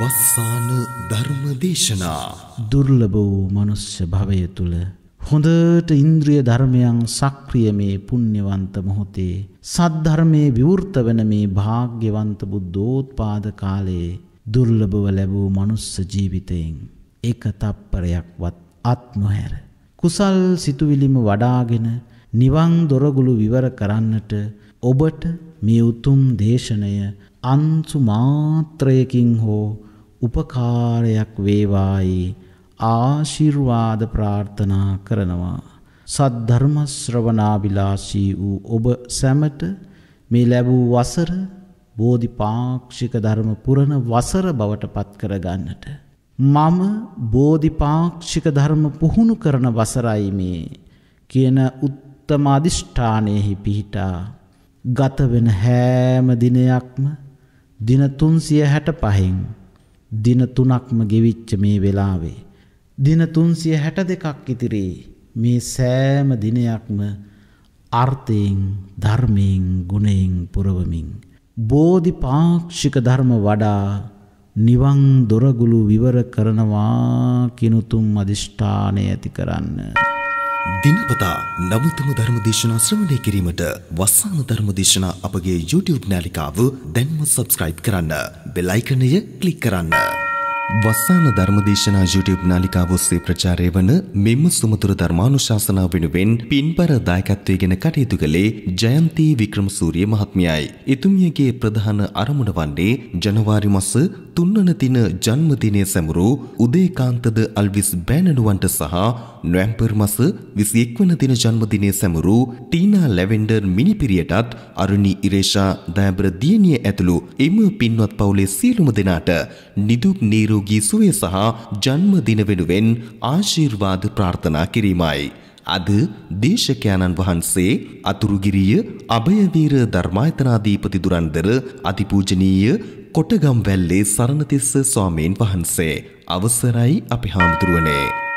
වස්සාන ධර්මදේශනා දුර්ලභ වූ මනුෂ්‍ය භවය තුල හොඳට ඉන්ද්‍රිය ධර්මයන් සක්‍රිය මේ පුණ්‍යවන්ත මොහොතේ සද්ධර්මයේ විවෘත වෙන මේ භාග්‍යවන්ත බුද්ධෝත්පාද කාලයේ දුර්ලභව ලැබූ මනුෂ්‍ය ජීවිතයෙන් එක තප්පරයක්වත් අත් නොහැර කුසල් සිතුවිලිම වඩාගෙන නිවන් දොරගුළු විවර කරන්නට ඔබට මේ උතුම් දේශනය අංශු මාත්‍රයකින් හෝ උපකාරයක් වේවායි ආශිර්වාද ප්‍රාර්ථනා කරනවා සද්ධර්ම ශ්‍රවණාබිලාසී වූ ඔබ සැමට මේ ලැබූ වසර බෝධිපාක්ෂික ධර්ම පුරණ වසර බවට පත් කර ගන්නට මම බෝධිපාක්ෂික ධර්ම පුහුණු කරන වසරයි මේ කියන උත්තම අදිෂ්ඨානයෙහි පිහිටා ගත වෙන හැම දිනයක්ම දින 365න් දින 3ක්ම ගෙවිච්ච මේ වෙලාවේ දින 362ක් ඉතිරි මේ සෑම දිනයක්ම අර්ථයෙන් ධර්මයෙන් ගුණයෙන් පුරවමින් බෝධිපාක්ෂික ධර්ම වඩා නිවන් දොරගුළු විවර කරනවා කිනුතුම් අදිෂ්ඨානය ඇති කරන්න දිනපතා නවතම ධර්මදේශනා ශ්‍රවණය කිරීමට වස්සාන ධර්මදේශනා අපගේ YouTube නාලිකාව දැන්ම සබස්ක්‍රයිබ් කරන්න. බෙල් අයිකනය ක්ලික් කරන්න. වස්සාන ධර්මදේශනා YouTube නාලිකාව ඔස්සේ ප්‍රචාරය වන මෙම සුමතුර ධර්මානුශාසනාව වෙනුවෙන් පින්බර දායකත්වයේගෙන කටයුතු කළේ ජයන්ති වික්‍රමසූරිය මහත්මියයි. එතුමියගේ ප්‍රධාන අරමුණ වන්නේ ජනවාරි මාස තුන්වන දින ජන්මදිනය සැමරූ උදේකාන්තද අල්විස් බෑනනුවන්ට සහ නොවැම්පර් මස 21 වන දින ජන්මදිනය සැමරූ ටීනා ලැවෙන්ඩර් මිනිපිරියටත් අරුණි ඉරේෂා දයබර දියණිය ඇතුළු එම පින්වත් පවුලේ සියලුම දෙනාට නිදුක් නිරෝගී සුවය සහ ජන්මදින වෙනුවෙන් ආශිර්වාද ප්‍රාර්ථනා කිරීමයි. අද දේශකයාණන් වහන්සේ අතුරුගිරිය අභයවීර ධර්මායතනාධීපති දුරන්දර අතිපූජනීය කොටගම් වැල්ලේ සරණතිස්ස ස්වාමීන් වහන්සේ අවසරයි අපි හාමුදුරුවනේ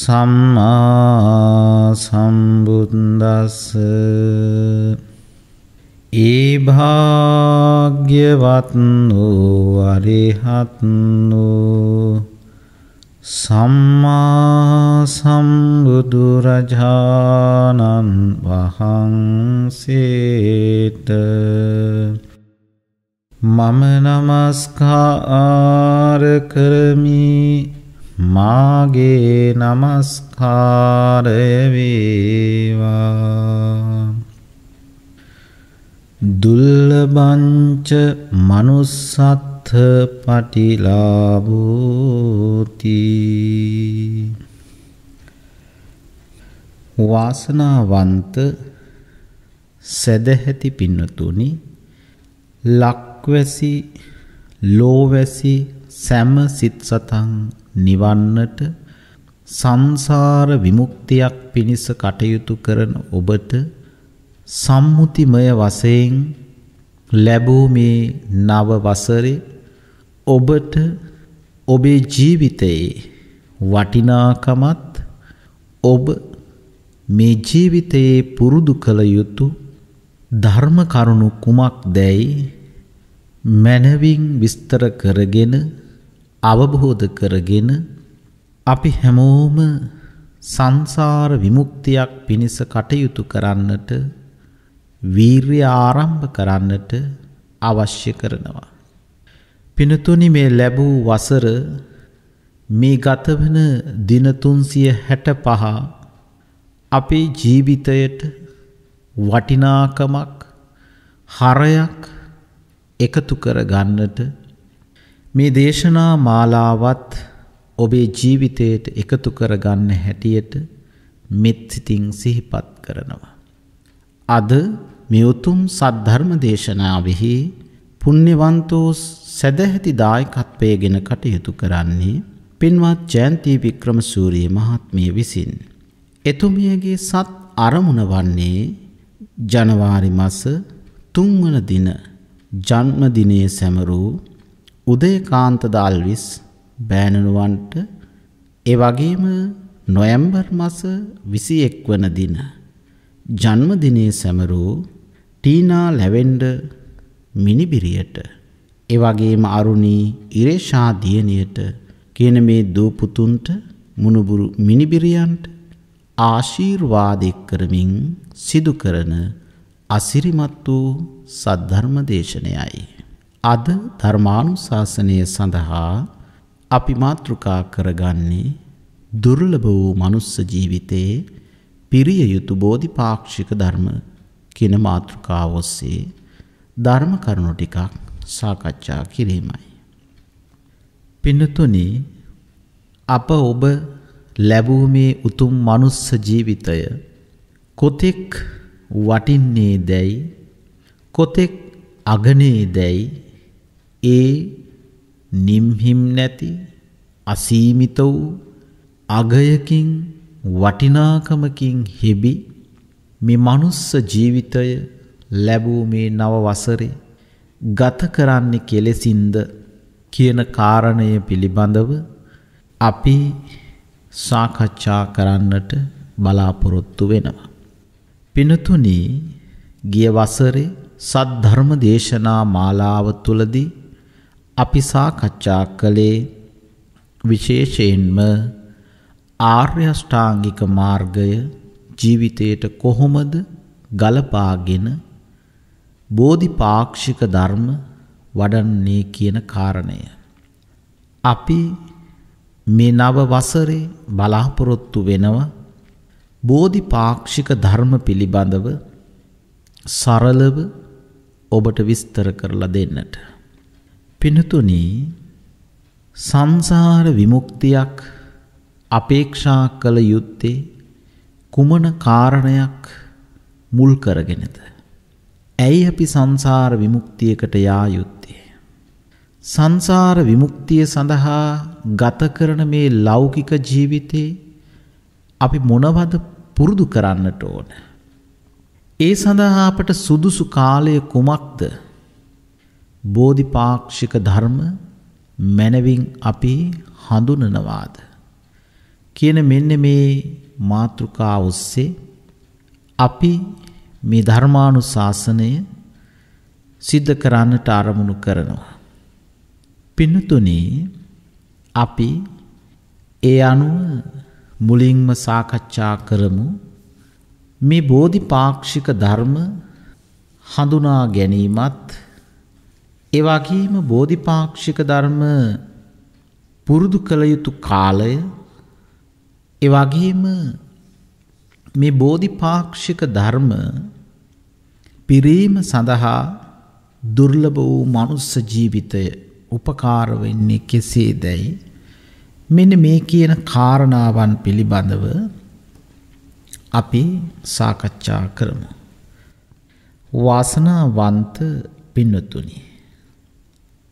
සම්මා සම්බුද්දස්ස ඒ භාග්‍යවත් වූ අරිහත් වූ සම්මා සම්බුදු රජාණන් වහන්සේට මම නමස්කාර කරමි මාගේ নমස්කාරය වේවා දුල්ලබංච manussත්ථ පටිලාභෝති වාසනාවන්ත සදැහැති පින්නතුනි ලක්වැසි ලෝවැසි සෑම සිත් සතන් නිවන්නට සංසාර විමුක්තියක් පිණිස කටයුතු කරන ඔබට සම්මුතිමය වශයෙන් ලැබූ මේ නව වසරේ ඔබට ඔබේ ජීවිතයේ වටිනාකමත් ඔබ මේ ජීවිතයේ පුරුදු කළ යුතු ධර්ම කරුණු කුමක් දැයි මැනවින් විස්තර කරගෙන අවබෝධ කරගෙන අපි හැමෝම සංසාර විමුක්තියක් පිණිස කටයුතු කරන්නට වීර්ය ආරම්භ කරන්නට අවශ්‍ය කරනවා. පිනතුනි මේ ලැබූ වසර මේ ගතවන දිනතුන්සිය හැට පහ අපේ ජීවිතයට වටිනාකමක් හරයක් එකතු කර ගන්නට මේ දේශනා මාලාවත් ඔබේ ජීවිතයට එකතු කරගන්න හැටියට මෙත්සිතින් සිහිපත් කරනවා. අද මෙවුතුම් සද්ධර්ම දේශනාවෙහි පුුණ්‍යවන්තෝ සැදැහැති දායකත්වය ගෙන කටයුතු කරන්නේ පින්වත් ජයන්තී වික්‍රම සූරී මහත්මිය විසින්. එතුමියගේ සත් අරමුණ වන්නේ ජනවාරි මස තුන්වන දින ජන්මදිනය සැමරූ උදේකාන්ත දාල්විස් බෑණනුවන්ට ඒ වගේම නොයම්බර් මස 21 වන දින ජන්මදිනයේ සැමරූ ටීනා ලැවෙන්ඩර් මිනිබිරියට ඒ වගේම අරුණී ඉරේෂා දියණියට කියන මේ දූ පුතුන්ට මුණුබුරු මිනිබිරියන්ට ආශිර්වාද කරමින් සිදු කරන අසිරිමත් වූ සද්ධර්ම දේශනයයි අද ධර්මානුශාසනය සඳහා අපි මාතෘකා කරගන්නේ දුර්ලභ වූ මනුස්ස ජීවිතයේ පිරිය යුතු බෝධිපාක්ෂික ධර්ම කියන මාතෘකාව ඔස්සේ ධර්ම කරුණු ටිකක් සාකච්ඡා කිරීමයි. පින්නතුනි අප ඔබ ලැබූ මේ උතුම් මනුස්ස ජීවිතය කොතෙක් වටින්නේ දැයි කොතෙක් අගනේ දැයි ඒ නිම්හිම් නැති අසීමිත වූ අගයකින් වටිනාකමකින් හෙබි මේ මනුස්ස ජීවිතය ලැබූ මේ නව වසරේ ගත කරන්නේ කෙලෙසින්ද කියන කාරණය පිළිබඳව අපි සාකච්ඡා කරන්නට බලාපොරොත්තු වෙනවා. පිනතුනි ගිය වසරේ සද්ධර්ම දේශනා මාලාව තුළදී අපි සාකච්ඡා කළේ විශේෂයෙන්ම ආර්ය අෂ්ටාංගික මාර්ගය ජීවිතයට කොහොමද ගලපාගෙන බෝධිපාක්ෂික ධර්ම වඩන්නේ කියන කාරණය. අපි මේ නව වසරේ බලාපොරොත්තු වෙනවා බෝධිපාක්ෂික ධර්ම පිළිබඳව සරලව ඔබට විස්තර කරලා දෙන්නට. පිනතුනි සංසාර විමුක්තියක් අපේක්ෂා කළ යුත්තේ කුමන කාරණයක් මුල් කරගෙනද? ඇයි අපි සංසාර විමුක්තියකට යා යුත්තේ? සංසාර විමුක්තිය සඳහා ගත කරන මේ ලෞකික ජීවිතේ අපි මොනවද පුරුදු කරන්නට ඕන? ඒ සඳහා අපට සුදුසු කාලය කුමක්ද? බෝධිපාක්ෂික ධර්ම මැනවින් අපි හඳුනනවාද. කියන මෙන්න මේ මාතෘකා ඔස්සේ අපි මේ ධර්මානු ශාසනය සිද්ධ කරන්නට අරමුණු කරනවා. පින්නතුනේ අපි ඒ අනුව මුලින්ම සාකච්ඡා කරමු මේ බෝධිපාක්ෂික ධර්ම හඳුනා ගැනීමත් ඒ වගේම බෝධිපාක්ෂික ධර්ම පුරුදු කළ යුතු කාලය ඒ වගේම මේ බෝධිපාක්ෂික ධර්ම පිරීම සඳහා දුර්ලභ වූ මනුස්ස ජීවිතය උපකාර වෙන්නේ කෙසේදයි මෙන්න මේ කියන කාරණාවන් පිළිබඳව අපි සාකච්ඡා කරමු. වාසනාවන්ත පින්නතුනි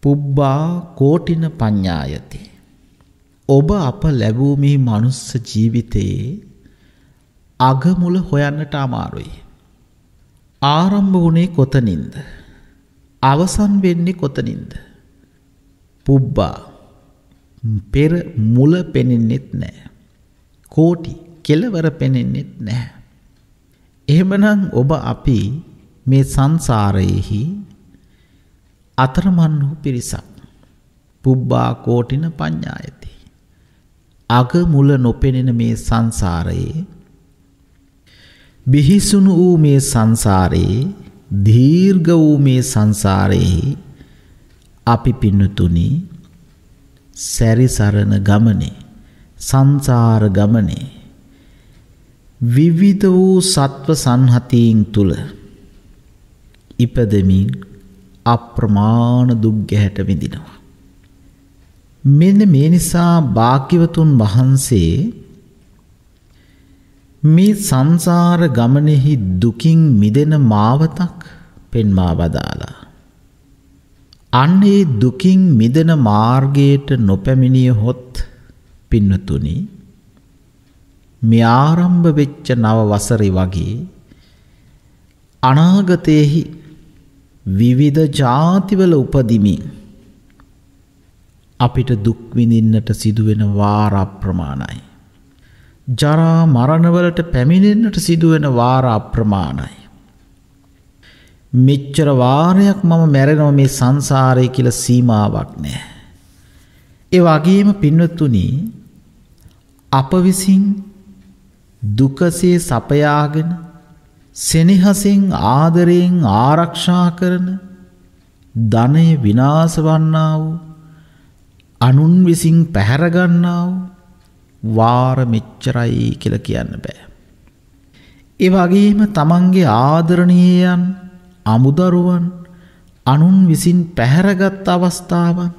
පුබ්බා කෝටින පඤ්ඤායති. ඔබ අප ලැබූ මේ මනුස්ස ජීවිතයේ අගමුල හොයන්නට අමාරුයි. ආරම්භ වුණේ කොතනින්ද? අවසන් වෙන්නේ කොතනින්ද? පුබ්බා පෙර මුල පෙනෙන්නෙත් නැහැ. කෝටි කෙලවර පෙනෙන්නෙත් නැහැ. එහෙමනම් ඔබ අපි මේ සංසාරයේහි අතරමන් වූ පිරිසක් පුබ්බා කෝටින පඤ්ඤායති අග මුල නොපෙනෙන මේ සංසාරයේ බිහිසුණු වූ මේ සංසාරයේ දීර්ඝ වූ මේ සංසාරයේ අපි පින්නතුනි සැරිසරන ගමනේ සංසාර ගමනේ විවිධ වූ සත්ව සංහතීන් තුල ඉපදෙමින් අප්‍රමාණ දුක් ගැහැට විඳිනවා. මෙන්න මේ නිසා භාග්‍යවතුන් වහන්සේ මේ සංසාර ගමනෙහි දුකින් මිදෙන මාවතක් පෙන්වා වදාලා. අන්න ඒ දුකින් මිදෙන මාර්ගයට නොපැමිණිය හොත් පින්නතුනි මේ ආරම්භ වෙච්ච නව වසරේ වගේ අනාගතයේහි විවිධ ජාතිවල උපදිමි. අපිට දුක්විඳින්නට සිදුවෙන වාරප්‍රමාණයි. ජරා මරණවලට පැමිණෙන්න්නට සිදුවෙන වාර අප්‍රමාණයි. මෙච්චර වාරයක් මම මැරෙනව මේ සංසාරය කියල සීමාවක් නෑ. ඒ වගේම පින්වත්තුනි අප විසින් දුකසේ සපයාගෙන සෙනෙහසින් ආදරයෙන් ආරක්ෂා කරන ධනය විනාශ වන්නා වූ අනුන් විසින් පැහැර ගන්නා වූ වාර මෙච්චරයි කියලා කියන්න බෑ. ඒ වගේම තමන්ගේ ආදරණීයයන් අමුදරුවන් අනුන් විසින් පැහැරගත් අවස්ථාවන්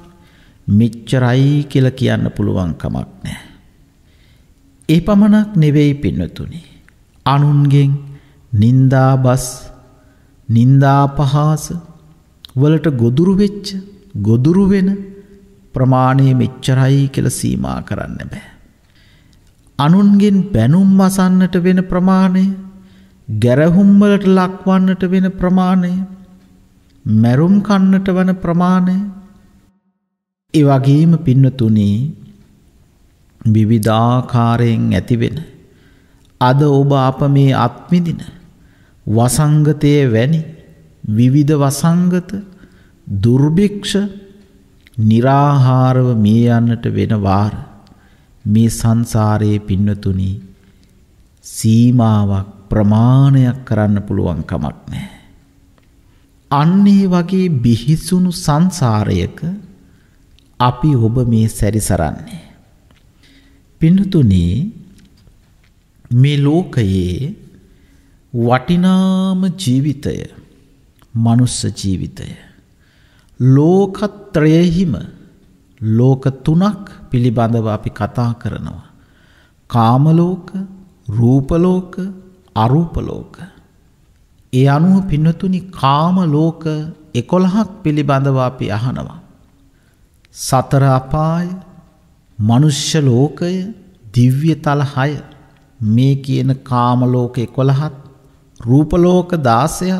මෙච්චරයි කියලා කියන්න පුළුවන් කමක් නැහැ. ඒ පමණක් නෙවෙයි පින්නතුනි. අනුන්ගෙන් නින්දාබස් නින්දාපහාස වලට ගොදුරු වෙච්ච ගොදුරු වෙන ප්‍රමාණය මෙච්චරයි කියලා සීමා කරන්න බෑ. අනුන්ගෙන් බැනුම් වසන්නට වෙන ප්‍රමාණය ගැරහුම් වලට ලක්වන්නට වෙන ප්‍රමාණය මැරුම් කන්නට වන ප්‍රමාණය ඒ වගේම පින්නතුනි විවිධාකාරයෙන් ඇතිවෙන අද ඔබ අප මේ අත්විඳින වසංගතය වැනි විවිධ වසංගත දුර්භික්ෂ නිරාහාරව මේ යන්නට වෙන වාර මේ සංසාරයේ පින්නතුනි සීමාවක් ප්‍රමාණයක් කරන්න පුළුවන් කමක් නෑ. අන්නේ වගේ බිහිසුණු සංසාරයක අපි ඔබ මේ සැරිසරන්නේ. පින්නතුනේ මේ ලෝකයේ වටිනාම ජීවිතය මනුස්ස ජීවිතය. ලෝකත්‍රයෙහිම ලෝක තුනක් පිළිබඳව අපි කතා කරනවා. කාමලෝක රූපලෝක අරූපලෝක. ඒ අනුව පින්නතුනි කාමලෝක එකොළහක් පිළිබඳව අපි අහනවා. සතර අපාය මනුෂ්‍ය ලෝකය දිව්‍ය තල හය මේ කියන කාමලෝක එකොළහත් රූපලෝක 16ත්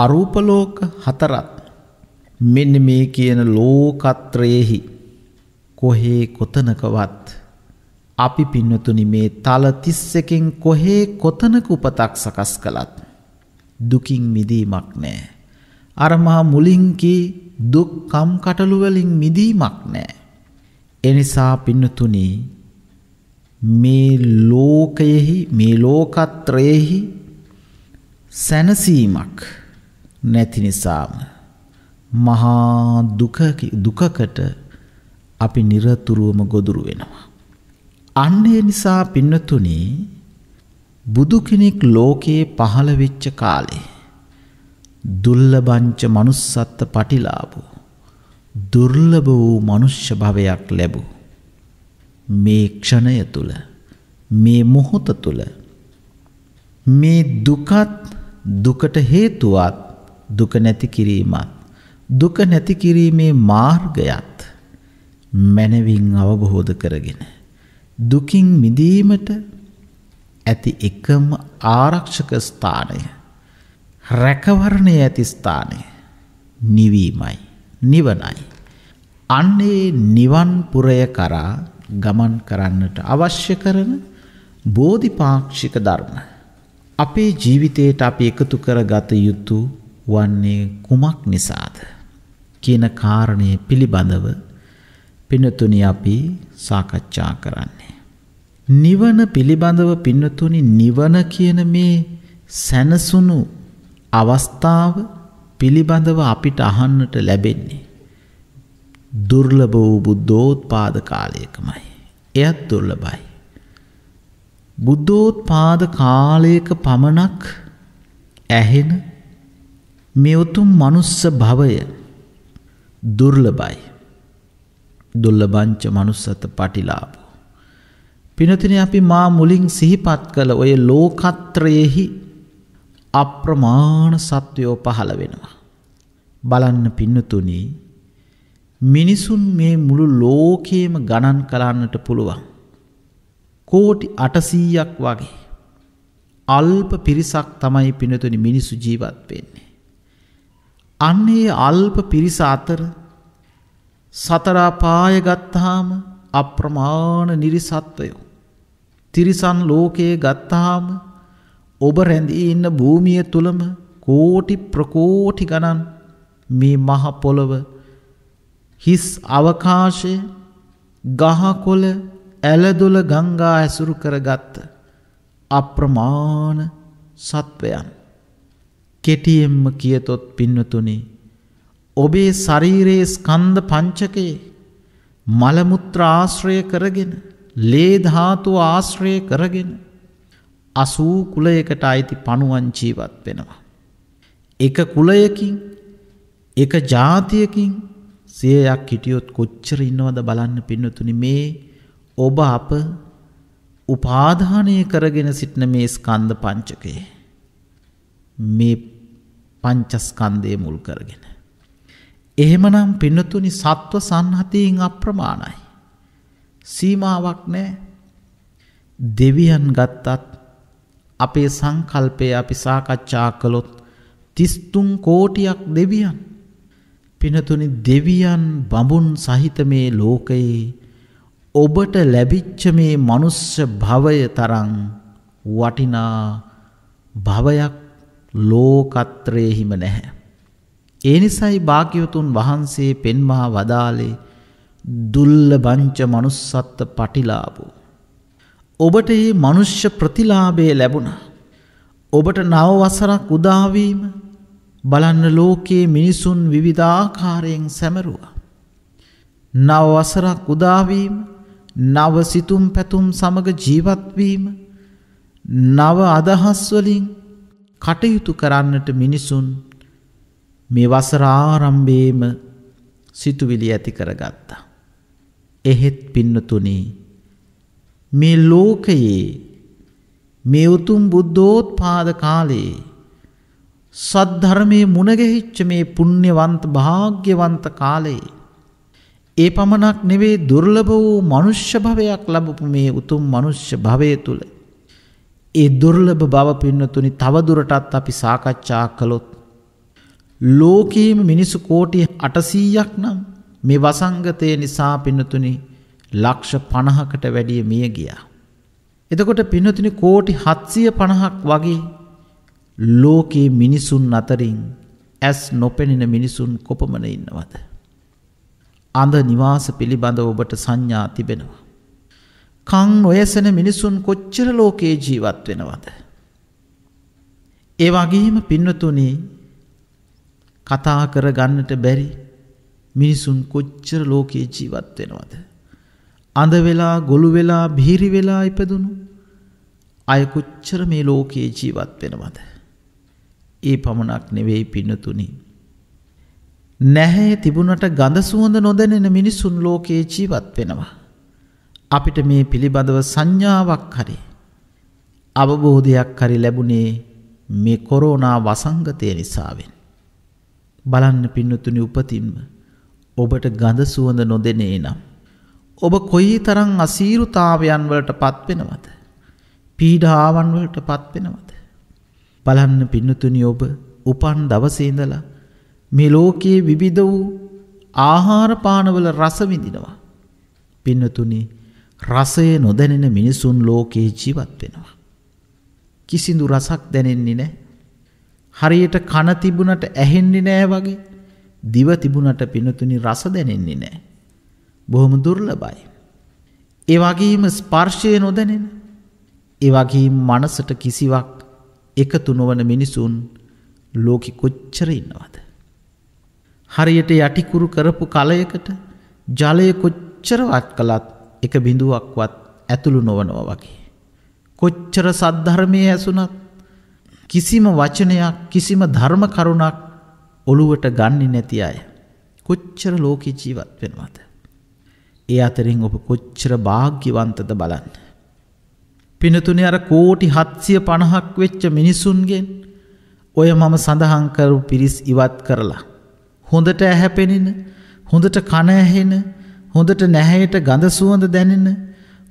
අරූපලෝක 4ත් මෙන්න මේ කියන ලෝකත්‍රයේහි කොහේ කොතනකවත් අපි පින්නතුනි මේ තල 31කින් කොහේ කොතනක උපතක් සකස් කළත් දුකින් මිදීමක් නැහැ. අර මහා මුලින් කී දුක් කම් කටළු වලින් මිදීමක් නැහැ. එනිසා පින්නතුනි මේ ලෝකයෙහි මේ ලෝකත්‍රයෙහි සැනසීමක් නැති නිසාම මහා දුකකට අපි නිරතුරුවම ගොදුරු වෙනවා. අන්නේ නිසා පින්නතුනි බුදු කෙනෙක් ලෝකයේ පහළ වෙච්ච කාලේ දුර්ලභංච manussත්ත පටිලාභෝ දුර්ලභ වූ මනුෂ්‍ය භවයක් ලැබූ මේ ක්ෂණය තුල මේ මොහොත තුල මේ දුකත් දුකට හේතුවත් දුක නැති කිරීමත් දුක නැති කිරීමේ මාර්ගයත් මැනවින් අවබොහෝධ කරගෙන දුකින් මිදීමට ඇති එකම ආරක්ෂක ස්ථානය රැකවරණය ඇති ස්ථානය නිවීමයි නිවනයි අන්නේ නිවන් පුරය කරා ගමන් කරන්නට අවශ්‍ය කරන බෝධිපාක්ෂික ධර්මයි අපේ ජීවිතයට අපි එකතු කර ගත යුතු වන්නේ කුමක් නිසාද කියන කාරණය පිළිබඳව පිනතුනි අපි සාකච්ඡා කරන්නේ. නිවන පිළිබඳව පින්නතුනි නිවන කියන මේ සැනසුණු අවස්ථාව පිළිබඳව අපිට අහන්නට ලැබෙන්නේ. දුර්ලභ වූ බුද්ධෝත්පාද කාලයකමයි. එයත් දුර්ලභයි. බුද්ධෝත්පාද කාලයක පමණක් ඇහෙන මෙවතුම් මනුස්ස භවය දුර්ලබයි. දුල්ලබංච මනුස්සත පටිලාබු. පිනතින අපි මා මුලින් සිහිපත් කළ ඔය ලෝකත්‍රයෙහි අප්‍රමාණ සත්වයෝ පහළ වෙනවා. බලන්න පින්නතුනී මිනිසුන් මේ මුළු ලෝකයේම ගණන් කරන්නට පුළුවන්. කෝටි අටසීයක් වගේ. අල්ප පිරිසක් තමයි පිනතුනි මිනිසු ජීවත් වෙන්නේ. අන්නේ අල්ප පිරිස අතර සතරාපාය ගත්තාම අප්‍රමාණ නිරිසත්වයෝ. තිරිසන් ලෝකයේ ගත්තාම ඔබ රැඳී ඉන්න භූමිය තුළම කෝටි ප්‍රකෝටි ගණන් මේ මහ පොළොව හිස් අවකාශය ගහකොළ ඇලදොල ගංගා ඇසුරු කරගත්ත අප්‍රමාණ සත්වයන් කෙටියෙන්ම කියතොත් පින්නතුනි ඔබේ ශරීරයේ ස්කන්ධ පංචකයේ මල මුත්‍ර ආශ්‍රය කරගෙන ලේ ධාතු ආශ්‍රය කරගෙන 80 කුලයකට අයිති පණුවන් ජීවත් වෙනවා එක කුලයකින් එක ජාතියකින් සියයක් හිටියොත් කොච්චර ඉන්නවද බලන්න පින්නතුනි මේ ඔබ අප උපාධානය කරගෙන සිටින මේ ස්කන්ධ පංචකය. මේ පංචස්කන්දය මුල් කරගෙන. එහෙමනම් පිනතුනි සත්ව සංහතයෙන් අප්‍රමාණයි. සීමාවක් නෑ දෙවියන් ගත්තත් අපේ සංකල්පය අපි සාකච්ඡා කළොත් තිස්තුන් කෝටියක් දෙවියන් පිනතුනි දෙවියන් බඹුන් සහිත මේ ලෝකයේ ඔබට ලැබිච්ච මේ මනුස්්‍ය භවය තරං වටිනා භවයක් ලෝකත්‍රයහිම නැහැ. ඒ නිසයි භාග්‍යවතුන් වහන්සේ පෙන්වා වදාලේ දුල්ල බංච මනුස්සත්ත පටිලාබූ. ඔබට ඒ මනුෂ්‍ය ප්‍රතිලාබය ලැබුණ. ඔබට නවවසරක් උදාවීම බලන්න ලෝකයේ මිනිසුන් විවිධාකාරයෙන් සැමරුවා. නවවසරක් උදාවීම නව සිතුම් පැතුම් සමග ජීවත්වීම නව අදහස්වලින් කටයුතු කරන්නට මිනිසුන් මේ වසරාරම්භේම සිතුවිලි ඇති කරගත්තා. එහෙත් පින්නතුනේ මේ ලෝකයේ මේ උතුම් බුද්ධෝත් පාද කාලයේ සද්ධර්මය මුණගෙහිච්ච මේ පුුණ්‍යවන්ත භාග්‍යවන්ත කාලයේ ඒ පමණක් නෙවේ දුර්ලභ වූ මනුෂ්‍ය භවයක් ලැබපු මේ උතුම් මනුෂ්‍ය භවය තුල ඒ දුර්ලභ බව පින්නතුනි තවදුරටත් අපි සාකච්ඡා කළොත් ලෝකයේම මිනිසු කෝටි 800ක් නම් මේ වසංගතය නිසා පින්නතුනි ලක්ෂ 50කට වැඩිය මිය ගියා. එතකොට පින්නතුනි කෝටි 750ක් වගේ ලෝකයේ මිනිසුන් අතරින් ඇස් නොපෙනෙන මිනිසුන් කොපමණ ඉන්නවද? අඳ නිවාස පිළිබඳ ඔබට සංඥා තිබෙනවා. කං නොයසන මිනිසුන් කොච්චර ලෝකයේ ජීවත් වෙනවද. ඒ වගේම පින්නතුනි කතා කර ගන්නට බැරි මිනිසුන් කොච්චර ලෝකයේ ජීවත් වෙනවද. අඳ වෙලා ගොළු වෙලා බිහිරි වෙලා ඉපදුණු අය කොච්චර මේ ලෝකයේ ජීවත් වෙනවද. ඒ පමණක් නෙවෙයි පින්නතුනිි නැහැ තිබුණට ගඳ සුවඳ නොදැනෙන මිනිසුන් ලෝකයේ ජීවත් වෙනවා. අපිට මේ පිළිබඳව සංඥාවක් හරි. අවබෝධයක් හරි ලැබුණේ මේ කොරෝනා වසංගතය නිසාවෙන්. බලන්න පින්නතුනි උපතින්ම ඔබට ගඳ සුවඳ නොදෙනේ නම්. ඔබ කොයි තරං අසීරුතාවයන් වලට පත්වෙනවද. පීඩාවන් වලට පත්වෙනවද. බලන්න පින්නතුනි ඔබ උපන් දවසේදලා මේ ලෝකයේ විවිධ වූ ආහාරපානවල රස විඳිනවා. පින්නතුනි රසය නොදැනෙන මිනිසුන් ලෝකයේ ජීවත් වෙනවා. කිසිදු රසක් දැනෙන්නේ නෑ. හරියට කන තිබුණට ඇහෙන්නේ නෑ වගේ දිව තිබුණට පිනතුනි රස දැනෙන්නේ නෑ. බොහොම දුර්ලබයි. ඒ වගේම ස්පර්ශය නොදැනෙන. ඒ වගේම මනසට කිසිවක් එකතු නොවන මිනිසුන් ලෝකෙ කොච්චර ඉන්නවද. හරියට යටිකුරු කරපු කලයකට ජලය කොච්චරවත් කළත් එක බිඳුවක්වත් ඇතුළු නොවනව වගේ. කොච්චර සද්ධර්මය ඇසුනත් කිසිම වචනයක් කිසිම ධර්ම කරුණක් ඔළුවට ගන්නේ නැති අය. කොච්චර ලෝකී ජීවත් වෙනවද. ඒ අතරින් ඔබ කොච්චර භාග්‍යවන්තද බලන්න. පිනතුනි අර කෝටි හත්සිය පණහක් වෙච්ච මිනිසුන්ගෙන් ඔය මම සඳහන් කරු පිරිස් ඉවත් කරලා. හොඳට ඇහැපෙනෙන, හොඳට කන ඇහෙන, හොඳට නැහැයට ගඳ සුවඳ දැනෙන,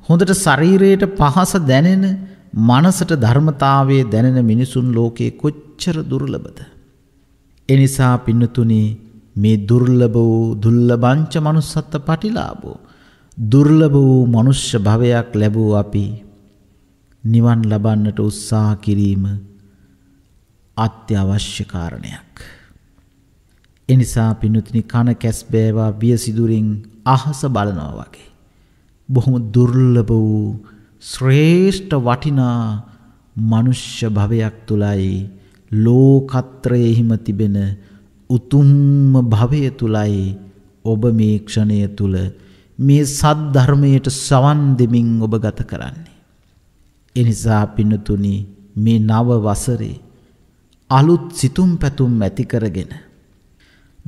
හොඳට ශරීරයට පහස දැනෙන, මනසට ධර්මතාවයේ දැනෙන මිනිසුන් ලෝකේ කොච්චර දුර්ලභද? එනිසා පින්නතුනි මේ දුර්ලභ වූ දුර්ලභංච manussත් පටිලාභෝ දුර්ලභ වූ මනුෂ්‍ය භවයක් ලැබූ අපි නිවන් ලබන්නට උත්සාහ කිරීම අත්‍යවශ්‍ය කාරණයක්. එනිසා පිනුතිනි කන කැස්බෑවා බියසිදුරින් අහස බලනවා වගේ. බොහොම දුර්ලභ වූ ශ්‍රේෂ්ඨ වටිනා මනුෂ්‍ය භවයක් තුලයි ලෝකත්‍රයෙහිම තිබෙන උතුම්ම භවය තුලයි ඔබ මේ ක්ෂණය තුල මේ සද්ධර්මයට සවන් දෙමින් ඔබ ගත කරන්නේ. එනිසා පින්නතුනි මේ නව වසරේ අලුත් සිතුම් පැතුම් ඇති කරගෙන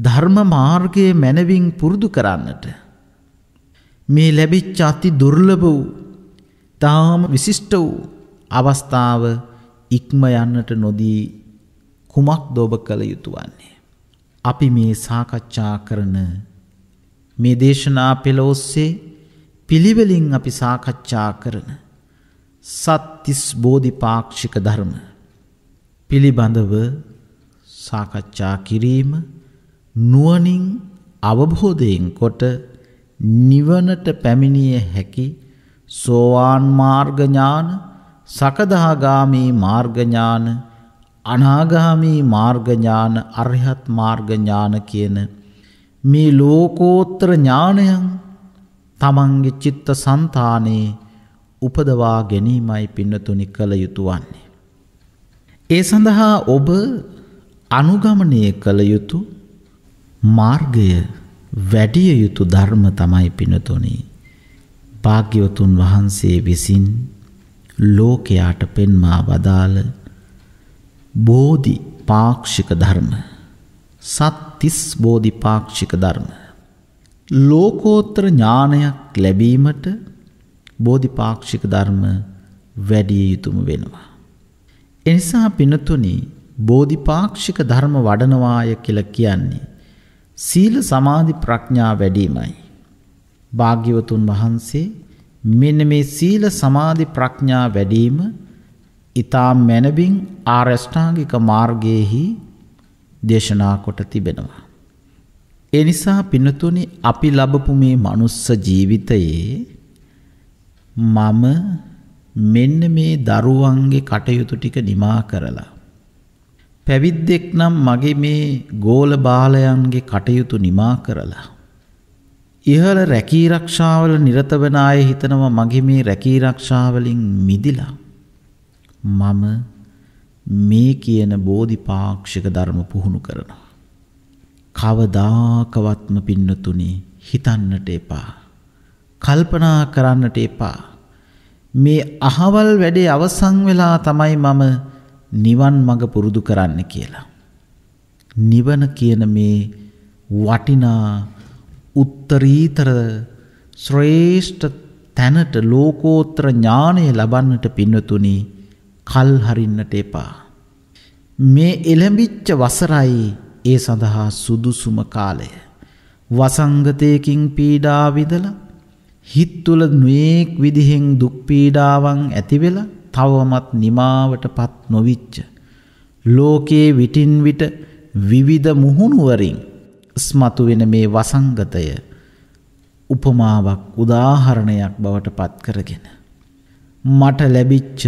ධර්ම මාර්ගයේ මැනවින් පුරුදු කරන්නට මේ ලැබිච්ච අති දුර්ලභ වූ තාම විශිෂ්ට වූ අවස්ථාව ඉක්ම යන්නට නොදී කුමක් දෝබ කළ යුතුවන්නේ. අපි මේ සාකච්ඡා කරන මේ දේශනා පෙළොස්සේ පිළිවෙලින් අපි සාකච්ඡා කරන සත්තිස් බෝධිපාක්ෂික ධර්ම පිළිබඳව සාකච්ඡා කිරීම නුවනින් අවබෝධයෙන් කොට නිවනට පැමිණිය හැකි සෝවාන් මාර්ගඥාන සකදාගාමී මාර්ගඥාන අනාගාමී මාර්ගඥාන අරහත් මාර්ගඥාන කියන මේ ලෝකෝත්‍ර ඥානයන් තමන්ගේ චිත්ත සන්තානයේ උපදවා ගැනීමයි පින්නතුනි කළ යුතු වන්නේ. ඒ සඳහා ඔබ අනුගමනය කළ යුතු මාර්ගය වැඩිය යුතු ධර්ම තමයි පිනතුනි. භාග්‍යවතුන් වහන්සේ විසින් ලෝකයාට පෙන්වා වදාළ බෝධි පාක්ෂික ධර්ම සත්තිස් බෝධි පාක්ෂික ධර්ම ලෝකෝත්‍ර ඥානයක් ලැබීමට බෝධි පාක්ෂික ධර්ම වැඩිය යුතුම වෙනවා. එනිසා පිනතුනි බෝධි පාක්ෂික ධර්ම වඩනවාය කියල කියන්නේ සීල සමාධි ප්‍රඥා වැඩීමයි. භාග්‍යවතුන් වහන්සේ මෙන්න මේ සීල සමාධි ප්‍රඥා වැඩීම ඊතා මැනවින් ආරෂ්ඨාංගික මාර්ගයේහි දේශනා කොට තිබෙනවා. ඒ නිසා පින්නතුනි අපි ලැබපු මේ මනුස්ස ජීවිතයේ මම මෙන්න මේ දරුවන්ගේ කටයුතු ටික නිමා කරලා පැවිද්දෙක් නම් මගේ මේ ගෝල බාලයන්ගේ කටයුතු නිමා කරලා. ඉහළ රැකීරක්ෂාවල නිරතවන අය හිතනව මගේ මේ රැකීරක්ෂාවලින් මිදිලා. මම මේ කියන බෝධිපාක්ෂික ධර්ම පුහුණු කරනවා. කවදාකවත්ම පින්නතුනි හිතන්නට එපා. කල්පනා කරන්නට එපා. මේ අහවල් වැඩේ අවසංවෙලා තමයි මම නිවන් මඟ පුරුදු කරන්න කියලා. නිවන කියන මේ වටිනා උත්තරීතර ශ්‍රේෂ්ඨ තැනට ලෝකෝත්‍ර ඥානය ලබන්නට පින්නතුනි කල් හරින්නට එපා. මේ එළඹිච්ච වසරයි ඒ සඳහා සුදුසුම කාලය. වසංගතයකින් පීඩාවිදල හිත්තුල නුවෙක් විදිහෙන් දුක්පීඩාවන් ඇතිවෙලා තවමත් නිමාවටපත් නොවිච්ච ලෝකයේ විටින් විට විවිධ මුහුණුවරින් ස්මතු වෙන මේ වසංගතය උපමාවක් උදාහරණයක් බවට පත් කරගෙන මට ලැබිච්ච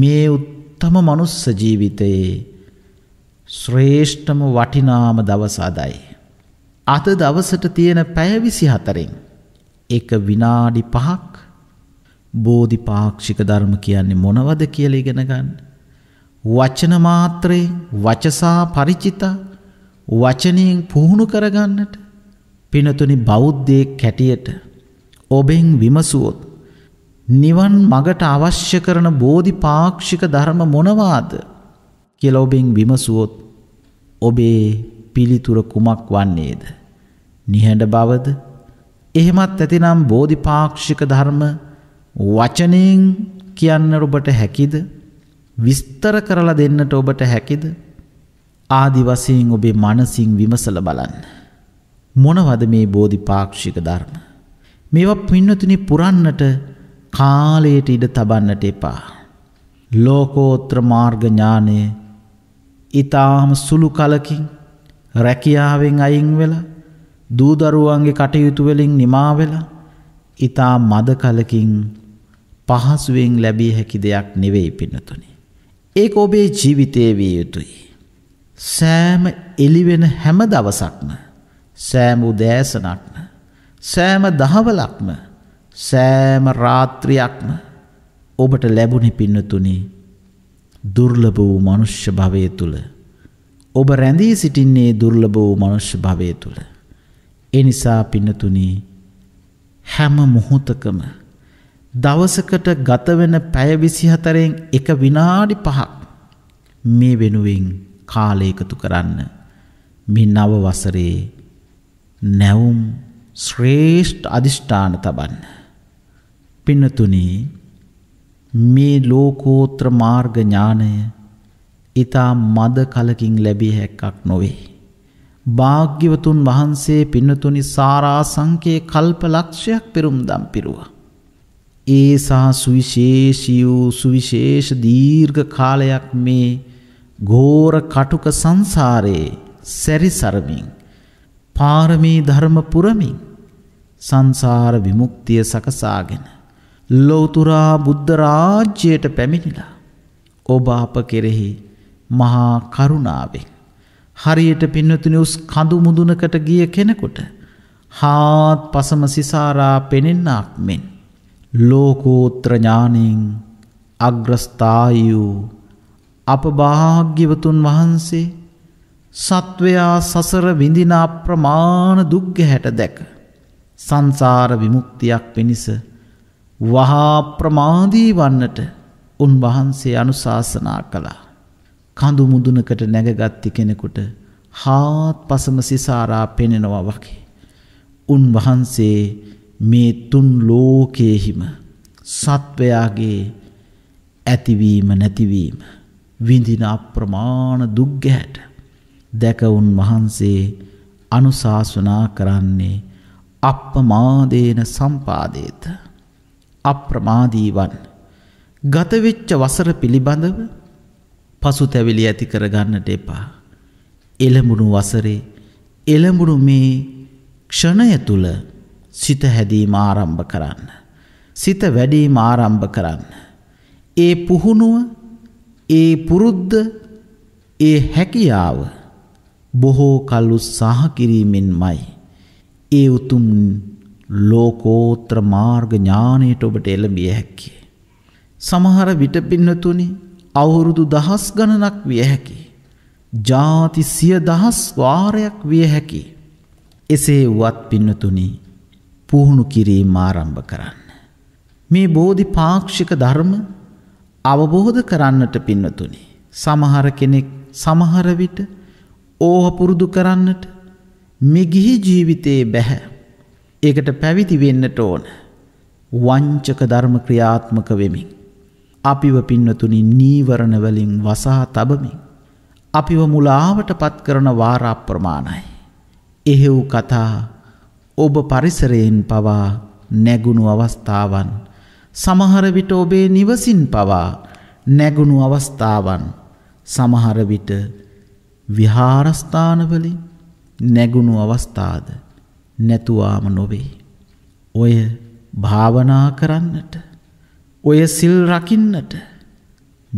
මේ උත්තම මනුස්ස ජීවිතයේ ශ්‍රේෂ්ඨම වටිනාම දවස අදයි අත දවසට තියෙන පැය 24න් එක විනාඩි 5ක් බෝධි පාක්ෂික ධර්ම කියන්නේ මොනවද කියල ඉගෙනගන්න. වචනමාත්‍රයේ වචසා පරිචිතා වචනයෙන් පුහුණු කරගන්නට පිනතුනි බෞද්ධය කැටියට ඔබෙන් විමසුවොත් නිවන් මගට අවශ්‍ය කරන බෝධි පාක්ෂික ධර්ම මොනවාද කියල ඔබෙන් විමසුවොත් ඔබේ පිළිතුර කුමක් වන්නේද. නිහඬ බවද එහෙමත් ඇතිනම් බෝධි පාක්ෂික ධර්ම වචනයෙන් කියන්න ඔබට හැකිද විස්තර කරලා දෙන්නට ඔබට හැකිද ආදිවසයෙන් ඔබේ මනසිං විමසල බලන්න. මොනවද මේ බෝධි පාක්ෂික ධර්ම. මේවා පින්නතුනි පුරන්නට කාලයට ඉඩ තබන්නට එපා. ලෝකෝත්‍ර මාර්ගඥානය ඉතාම සුළු කලකින් රැකියාවෙන් අයින් වෙලා දූදරුවන්ගේ කටයුතුවලින් නිමාවෙලා ඉතා මද කලකින් පහසුවෙන් ලැබිය හැකි දෙයක් නෙවෙයි පින්නතුනි. ඒක ඔබේ ජීවිතයේ විය යුතුයි. සෑම එලිවෙන හැම දවසක්ම සෑම උදෑසනක්ම සෑම දහවලක්ම සෑම රාත්‍රියක්ම ඔබට ලැබුණි පින්නතුනි දුර්ලභ වූ මනුෂ්‍ය භවය තුළ ඔබ රැඳී සිටින්නේ දුර්ලභ වූ මනුෂ්‍ය භවය තුළ එනිසා පින්නතුනි හැම මොහොතකම දවසකට ගතවෙන පැයවිසිහතරයෙන් එක විනාඩි පහක් මේ වෙනුවෙන් කාලයකතු කරන්න. මේ නව වසරේ නැවුම් ශ්‍රේෂ්ඨ අධිෂ්ඨාන තබන්න. පින්නතුනී මේ ලෝකෝත්‍ර මාර්ගඥානය ඉතා මද කලකින් ලැබී හැක්කක් නොවේ. භාග්‍යවතුන් වහන්සේ පින්නතුනි සාරා සංකයේ කල්ප ලක්ෂයක් පෙරුම් දම් පිරුවා. ඒ සහ සුවිශේෂී වූ සුවිශේෂ දීර්ඝ කාලයක් මේ ගෝර කටුක සංසාරයේ සැරිසරමින් පාරමී ධර්ම පුරමින් සංසාර විමුක්තිය සකසාගෙන ලෞතුරා බුද්ධ රාජ්‍යයට පැමිණිලා ඔබ අප කෙරෙහි මහා කරුණාවෙන් හරියට පින්නතුනි උස් කඳු මුදුනකට ගිය කෙනෙකුට හාත් පසම සිසාරා පෙනෙන්නාක් මෙන් ලෝකෝත්‍ර ඥානයෙන් අග්‍රස්ථායි වූ අපභාග්‍යවතුන් වහන්සේ සත්වයා සසර විඳින අප්‍රමාණ දුක්ගැහැට දැක සංසාර විමුක්තියක් පිණිස වහා ප්‍රමාදී වන්නට උන්වහන්සේ අනුශාසනා කළා. කඳු මුදුනකට නැගගත්ති කෙනෙකුට හාත් පසම සිසාරා පෙනෙනවා වගේ. උන්වහන්සේ මේ තුන් ලෝකයෙහිම සත්වයාගේ ඇතිවීම නැතිවීම විඳින අප්‍රමාණ දුක්ගැහැට දැකවුන් වහන්සේ අනුශාසනා කරන්නේ අප්පමාදේන සම්පාදේත අප්‍රමාදීවන් ගතවෙච්ච වසර පිළිබඳව පසු තැවිලි ඇති කරගන්නට එපා එළඹුණු වසරේ එළඹුණු මේ ක්ෂණය තුළ සිත හැදීම ආරම්භ කරන්න. සිත වැඩීම ආරම්භ කරන්න. ඒ පුහුණුව ඒ පුරුද්ධ ඒ හැකියාව බොහෝ කල්ලු සහකිරීමෙන් මයි. ඒ උතුම් ලෝකෝත්‍ර මාර්ග ඥානයට ඔබට එළඹිය හැක්කේ. සමහර විට පින්නතුනි අවුරුදු දහස් ගණනක් විය හැකි. ජාති සිය දහස් වාරයක් විය හැකි. එසේ වුවත් පින්නතුනි පුහුණු කිරීම ආරම්භ කරන්න. මේ බෝධි පාක්ෂික ධර්ම අවබෝධ කරන්නට පින්නතුනි. සමහර කෙනෙක් සමහරවිට ඕහ පුරුදු කරන්නට මෙගිහි ජීවිතයේ බැහැ. ඒකට පැවිදි වෙන්නට ඕන. වංචක ධර්ම ක්‍රියාත්මක වෙමින්. අපිව පින්නතුනි නීවරණවලින් වසා තබමින්. අපිව මුලාවට පත් කරන වාරාප්‍රමාණයි. එහෙව් කතා ඔබ පරිසරයෙන් පවා නැගුණු අවස්ථාවන්. සමහරවිට ඔබේ නිවසින් පවා නැගුණු අවස්ථාවන් සමහරවිට විහාරස්ථානවලින් නැගුණු අවස්ථාද නැතුවාම නොවේ. ඔය භාවනා කරන්නට ඔය සිල් රකින්නට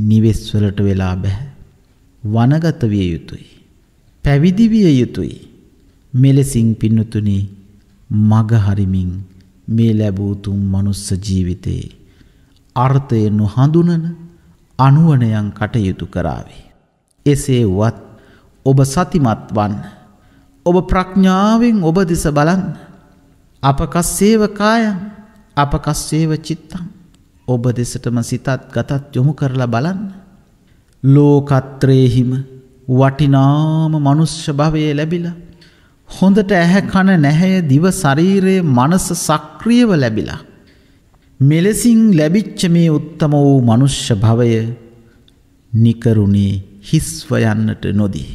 නිවෙස්වලට වෙලා බැහැ. වනගත විය යුතුයි. පැවිදිවිය යුතුයි. මෙලෙසින් පින්නතුනී මගහරිමින් මේ ලැබූතුම් මනුස්ස ජීවිතයේ අර්ථය නොහඳුනන අනුවනයන් කටයුතු කරාවේ. එසේ වත් ඔබ සතිමත් වන්න ඔබ ප්‍රඥාවෙන් ඔබ දෙස බලන්න අපකස්සේවකායන් අපකස්සේව චිත්තම් ඔබ දෙසටම සිතත් ගතත් යොමු කරලා බලන්න ලෝකත්‍රයහිම වටිනාම මනුෂ්‍ය භවය ලැබිලා හොඳට ඇහැ කන නැහැය දිව ශරීරයේ මනස සක්‍රියව ලැබිලා. මෙලෙසින් ලැබිච්ච මේ උත්තම වූ මනුෂ්‍ය භවය නිකරුණේ හිස්වයන්නට නොදී.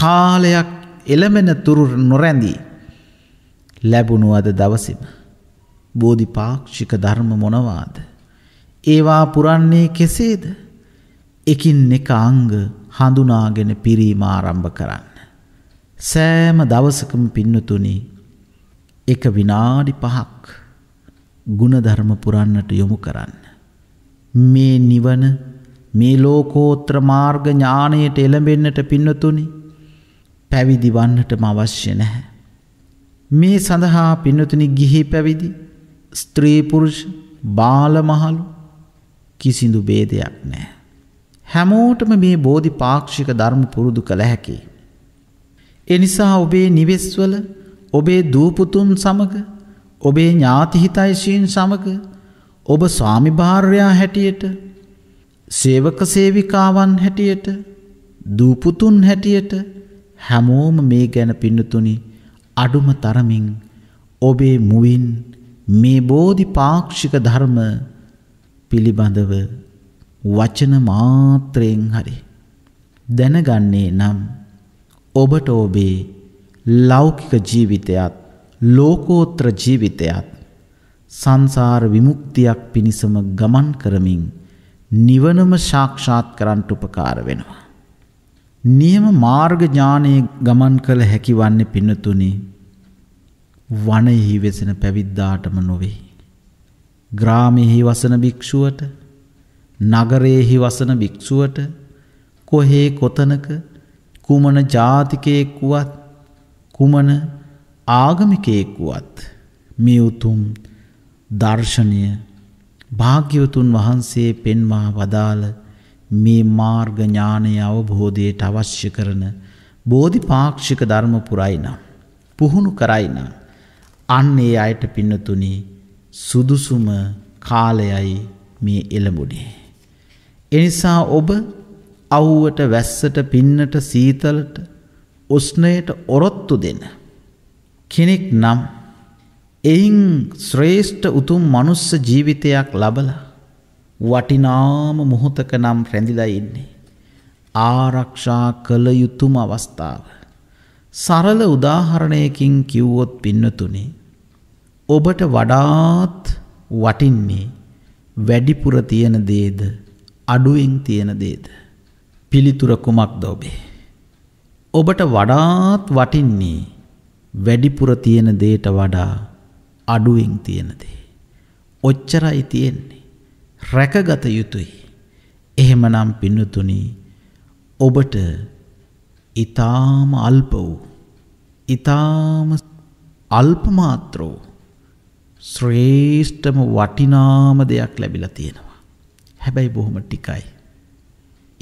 කාලයක් එළමෙන තුරුර නොරැඳී ලැබුණු අද දවසම. බෝධි පාක්ෂික ධර්ම මොනවාද. ඒවා පුරන්නේ කෙසේද එකින් එක අංග හඳුනාගෙන පිරීම ආරම්භ කරන්න. සෑම දවසකම පින්නතුනි එක විනාඩි පහක් ಗುಣධර්ම පුරන්නට යොමු කරන්න. මේ නිවන මේ ලෝකෝත්‍ර මාර්ග ඥාණයට එළඹෙන්නට පින්නතුනි පැවිදි වන්නටම අවශ්‍ය නැහැ. මේ සඳහා පින්නතුනි ගිහි පැවිදි ස්ත්‍රී පුරුෂ බාල මහලු කිසිඳු ભેදයක් නැහැ. හැමෝටම මේ බෝධිපාක්ෂික ධර්ම පුරුදු කළ හැකියි. එනිසා ඔබේ නිවෙස්වල ඔබේ දූපුතුන් සමග ඔබේ ඥාතිහිතයිශීන් සමග ඔබ ස්වාමිභාර්යා හැටියට සේවක සේවිකාවන් හැටියට දූපුතුන් හැටියට හැමෝම මේ ගැන පින්නතුනි අඩුම තරමින් ඔබේ මුවින් මේ බෝධි පාක්ෂික ධර්ම පිළිබඳව වචන මාත්‍රයෙන් හරි දැනගන්නේ නම් ඔබට ඔබේ ලෞකික ජීවිතයත් ලෝකෝත්‍ර ජීවිතයත් සංසාර විමුක්තියක් පිණිසම ගමන් කරමින් නිවනම සාක්ෂාත් කරන්ට උපකාර වෙනවා. නියම මාර්ගඥානයේ ගමන් කළ හැකිවන්නේ පිනතුනේ වනයෙහි වෙසෙන පැවිද්දාටම නොවේ. ග්‍රාමෙහි වසන භික්‍ෂුවට නගරයෙහි වසන භික්‍ෂුවට කොහේ කොතනක කුමන ජාතිකයෙක් වුවත් කුමන ආගමිකයෙක් වුවත් මේ උතුම් දර්ශනය භාග්‍යවතුන් වහන්සේ පෙන්වා වදාළ මේ මාර්ග ඥානය අවබෝධයට අවශ්‍ය කරන බෝධිපාක්ෂික ධර්ම පුරයිනම් පුහුණු කරයිනම් අන්නේ අයට පින්නතුනි සුදුසුම කාලයයි මේ එළඹුණේ එනිසා ඔබ අව්වට වැස්සට පින්නට සීතලට උස්නයට ඔරොත්තු දෙන. කෙනෙක් නම් එයින් ශ්‍රේෂ්ඨ උතුම් මනුස්ස ජීවිතයක් ලබල වටිනාම මුහොතක නම් රැඳිලා ඉන්නේ. ආරක්ෂා කළ යුතුම අවස්ථාව. සරල උදාහරණයකින් කිව්වොත් පින්නතුනේ. ඔබට වඩාත් වටින්නේ වැඩිපුර තියෙන දේද අඩුවෙන් තියෙන දේද. පිළිතුර කුමක්ද ඔබේ. ඔබට වඩාත් වටින්නේ වැඩිපුර තියෙන දේට වඩා අඩුවෙන් තියෙන දේ. ඔච්චරයි තියෙන්නේ. රැකගත යුතුයි. එහෙමනම් පින්නතුනි ඔබට ඊ타ම අල්ප වූ ඊ타ම අල්පමාත්‍රෝ ශ්‍රේෂ්ඨම වටිනාම දෙයක් ලැබිලා තියෙනවා. හැබැයි බොහොම ටිකයි.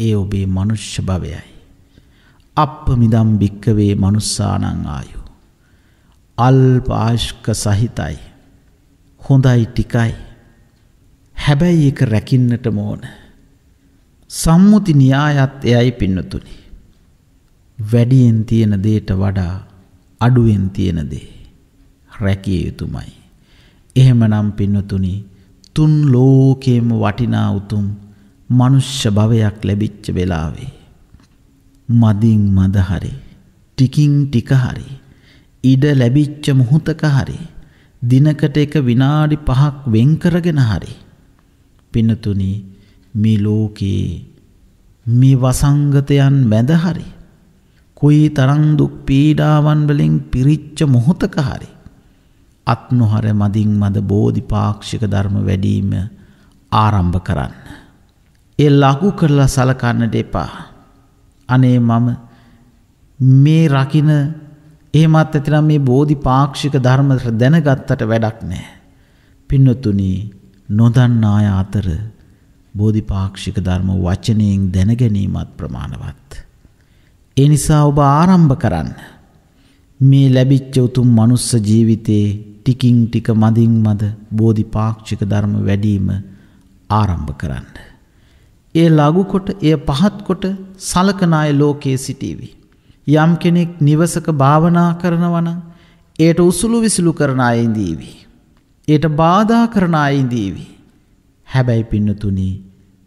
ඒ ඔබේ මනුෂ්‍ය භවයයි. අප මිදම් භික්කවේ මනුස්සානං ආයු. අල්පාශ්ක සහිතයි. හොඳයි ටිකයි. හැබැයි එක රැකින්නට මෝන. සම්මුති න්‍යායත් එයයි පින්නතුනි. වැඩියෙන් තියෙන දේට වඩා අඩුවෙන් තියෙන දේ. රැකිය යුතුමයි. එහෙමනම් පින්නතුනි තුන් ලෝකේම වටිනා උතුම් මනුෂ්‍ය භවයක් ලැබිච්ච වෙලාවේ. මදින් මදහරි ටිකින් ටිකහරි ඉඩ ලැබිච්ච මුහොතක හරි දිනකට එක විනාඩි පහක් වෙන්කරගෙන හරි. පිනතුනි මේ ලෝකයේ මේ වසංගතයන් මැදහරි කොයි තරං දුක් පීඩාවන් වලින් පිරිච්ච මොහොතක හරි අත් නොහර මදින් මද බෝධිපාක්ෂික ධර්ම වැඩීම ආරම්භ කරන්න. ඒ ලඝු කරලා සලකන්නට එපා. අනේ මම මේ රකින එහෙමත් ඇතිනම් මේ බෝධිපාක්ෂික ධර්ම දැනගත්තට වැඩක් නැහැ. පින්නතුනි නොදන්නා අය අතර බෝධිපාක්ෂික ධර්ම වචනයෙන් දැන ගැනීමත් ප්‍රමාණවත්. ඒ නිසා ඔබ ආරම්භ කරන්න. මේ ලැබිච්ච උතුම් මනුස්ස ජීවිතේ ටිකින් ටික මදින් මද බෝධිපාක්ෂික ධර්ම වැඩිම ආරම්භ කරන්න. ඒ ලඝුකොට එය පහත්කොට සලකන අය ලෝකයේ සිටීවි. යම් කෙනෙක් නිවසක භාවනා කරනවන ඒට උසුළු විසුළු කරන අය ඉඳීවි. ඒට බාධා කරන අය ඉඳීවි. හැබැයි පින්නතුනි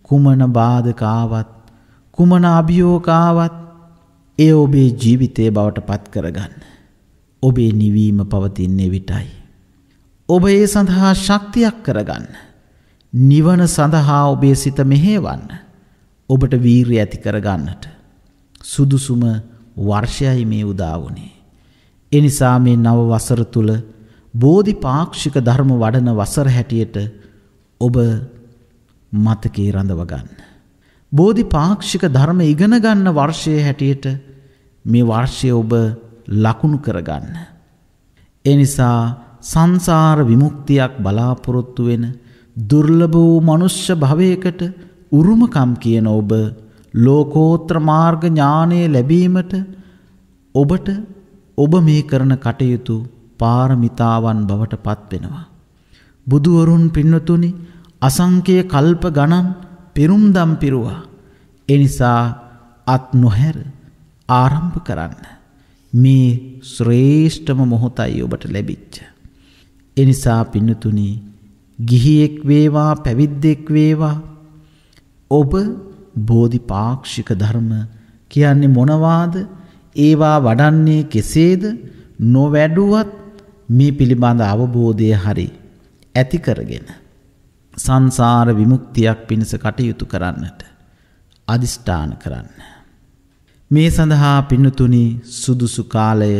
කුමන බාධකාවත් කුමන අභියෝකාවත් ඒ ඔබේ ජීවිතය බවට පත් කරගන්න. ඔබේ නිවීම පවතින්නේ විටයි. ඔබ ඒ සඳහා ශක්තියක් කරගන්න. නිවන සඳහා ඔබේ සිත මෙහේවන්න. ඔබට වීර්ය ඇති කරගන්නට. සුදුසුම වර්ෂයයි මේ උදාවනේ. එනිසා මේ නව වසර තුළ බෝධි පාක්ෂික ධර්ම වඩන වසර හැටියට ඔබ මතකේ රඳවගන්න. බෝධි පාක්ෂික ධර්ම ඉගෙනගන්න වර්ෂය හැටියට මේ වර්ෂය ඔබ ලකුණු කරගන්න. එනිසා සංසාර විමුක්තියක් බලාපොරොත්තු වෙන දුර්ලභ වූ මනුෂ්‍ය භවයකට උරුමකම් කියන ඔබ ලෝකෝත්තර මාර්ග ඥානය ලැබීමට ඔබට ඔබ මේ කරන කටයුතු පාරමිතාවන් බවට පත්වෙනවා. බුදුවරුන් පින්නතුනි අසංකය කල්ප ගණන් පිරුම්දම් පිරුවා. එනිසා අත් නොහැර ආරම්භ කරන්න. මේ ශ්‍රේෂ්ඨම මොහොතයි ඔබට ලැබිච්ච. එනිසා පින්නතුනී ගිහියෙක් වේවා පැවිද්දෙක් වේවා ඔබ බෝධිපාක්ෂික ධර්ම කියන්නේ මොනවාද? ඒවා වඩන්නේ කෙසේද? නොවැඩුවත් මේ පිළිබඳ අවබෝධය හරි ඇති කරගෙන සංසාර විමුක්තියක් පිණිස කටයුතු කරන්නට අදිෂ්ඨාන කරන්න. මේ සඳහා පින්නතුනි සුදුසු කාලය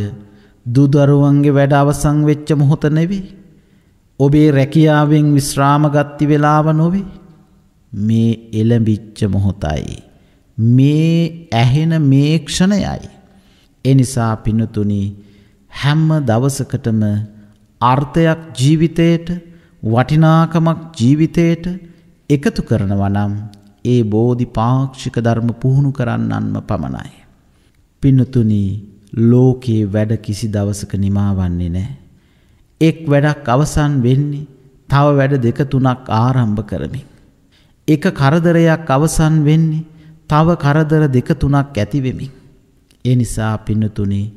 දුදරුවන්ගේ වැඩ අවසන් වෙච්ච මොහොත නෙවෙයි ඔබේ රැකියාවෙන් විශ්‍රාමගත්ති වෙලාව නොවේ. මේ එළඹිච්ච මොහොතයි. මේ ඇහෙන මේ ක්ෂණයයි. එනිසා පිනතුනි හැම්ම දවසකටම අර්ථයක් ජීවිතයට වටිනාකමක් ජීවිතයට එකතු කරනවා නම් ඒ බෝධි පාක්ෂික ධර්ම පුහුණු කරන්නන්ම පමණයි. පින්නතුනී ලෝකයේ වැඩ කිසි දවසක නිමාවන්නේ නෑ. එක් වැඩක් අවසන් වෙන්නේ තව වැඩ දෙක තුනක් ආරම්භ කරමින්. එක කරදරයක් අවසන් වෙන්නේ තව කරදර දෙක තුනක් ඇතිවෙමින්. ඒ නිසා පින්නතුනේ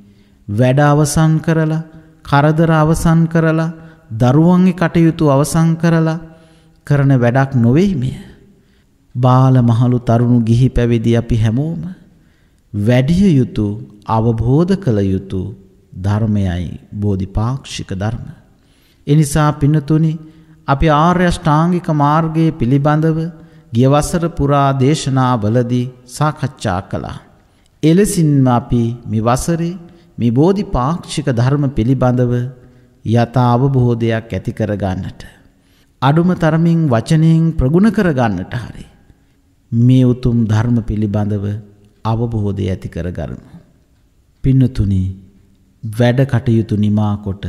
වැඩ අවසන් කරලා කරදර අවසන් කරලා දරුවන්ගේ කටයුතු අවසන් කරලා කරන වැඩක් නොවෙයි මෙය. බාල මහලු තරුණු ගිහි පැවිදි අපි හැමෝම වැඩිය යුතු අවබෝධ කළ යුතු ධර්මයයි බෝධිපාක්ෂික ධර්ම. එනිසා පින්නතුනි අපි ආර්ය ෂ්ඨාංගික මාර්ගයේ පිළිබඳව ගියවසර පුරා දේශනාවලදී සාකච්ඡා කළා. එලෙසින්ම අපි මේ වසරේ මේ බෝධිපාක්ෂික ධර්ම පිළිබඳව යථා අවබෝධයක් ඇති කරගන්නට අඩුම තරමින් වචනයෙන් ප්‍රගුණ කරගන්නට හරි. මේ උතුම් ධර්ම පිළිබඳව අවබෝධය ඇති කරගරමු. පින්නතුනි වැඩ කටයුතු නිමා කොට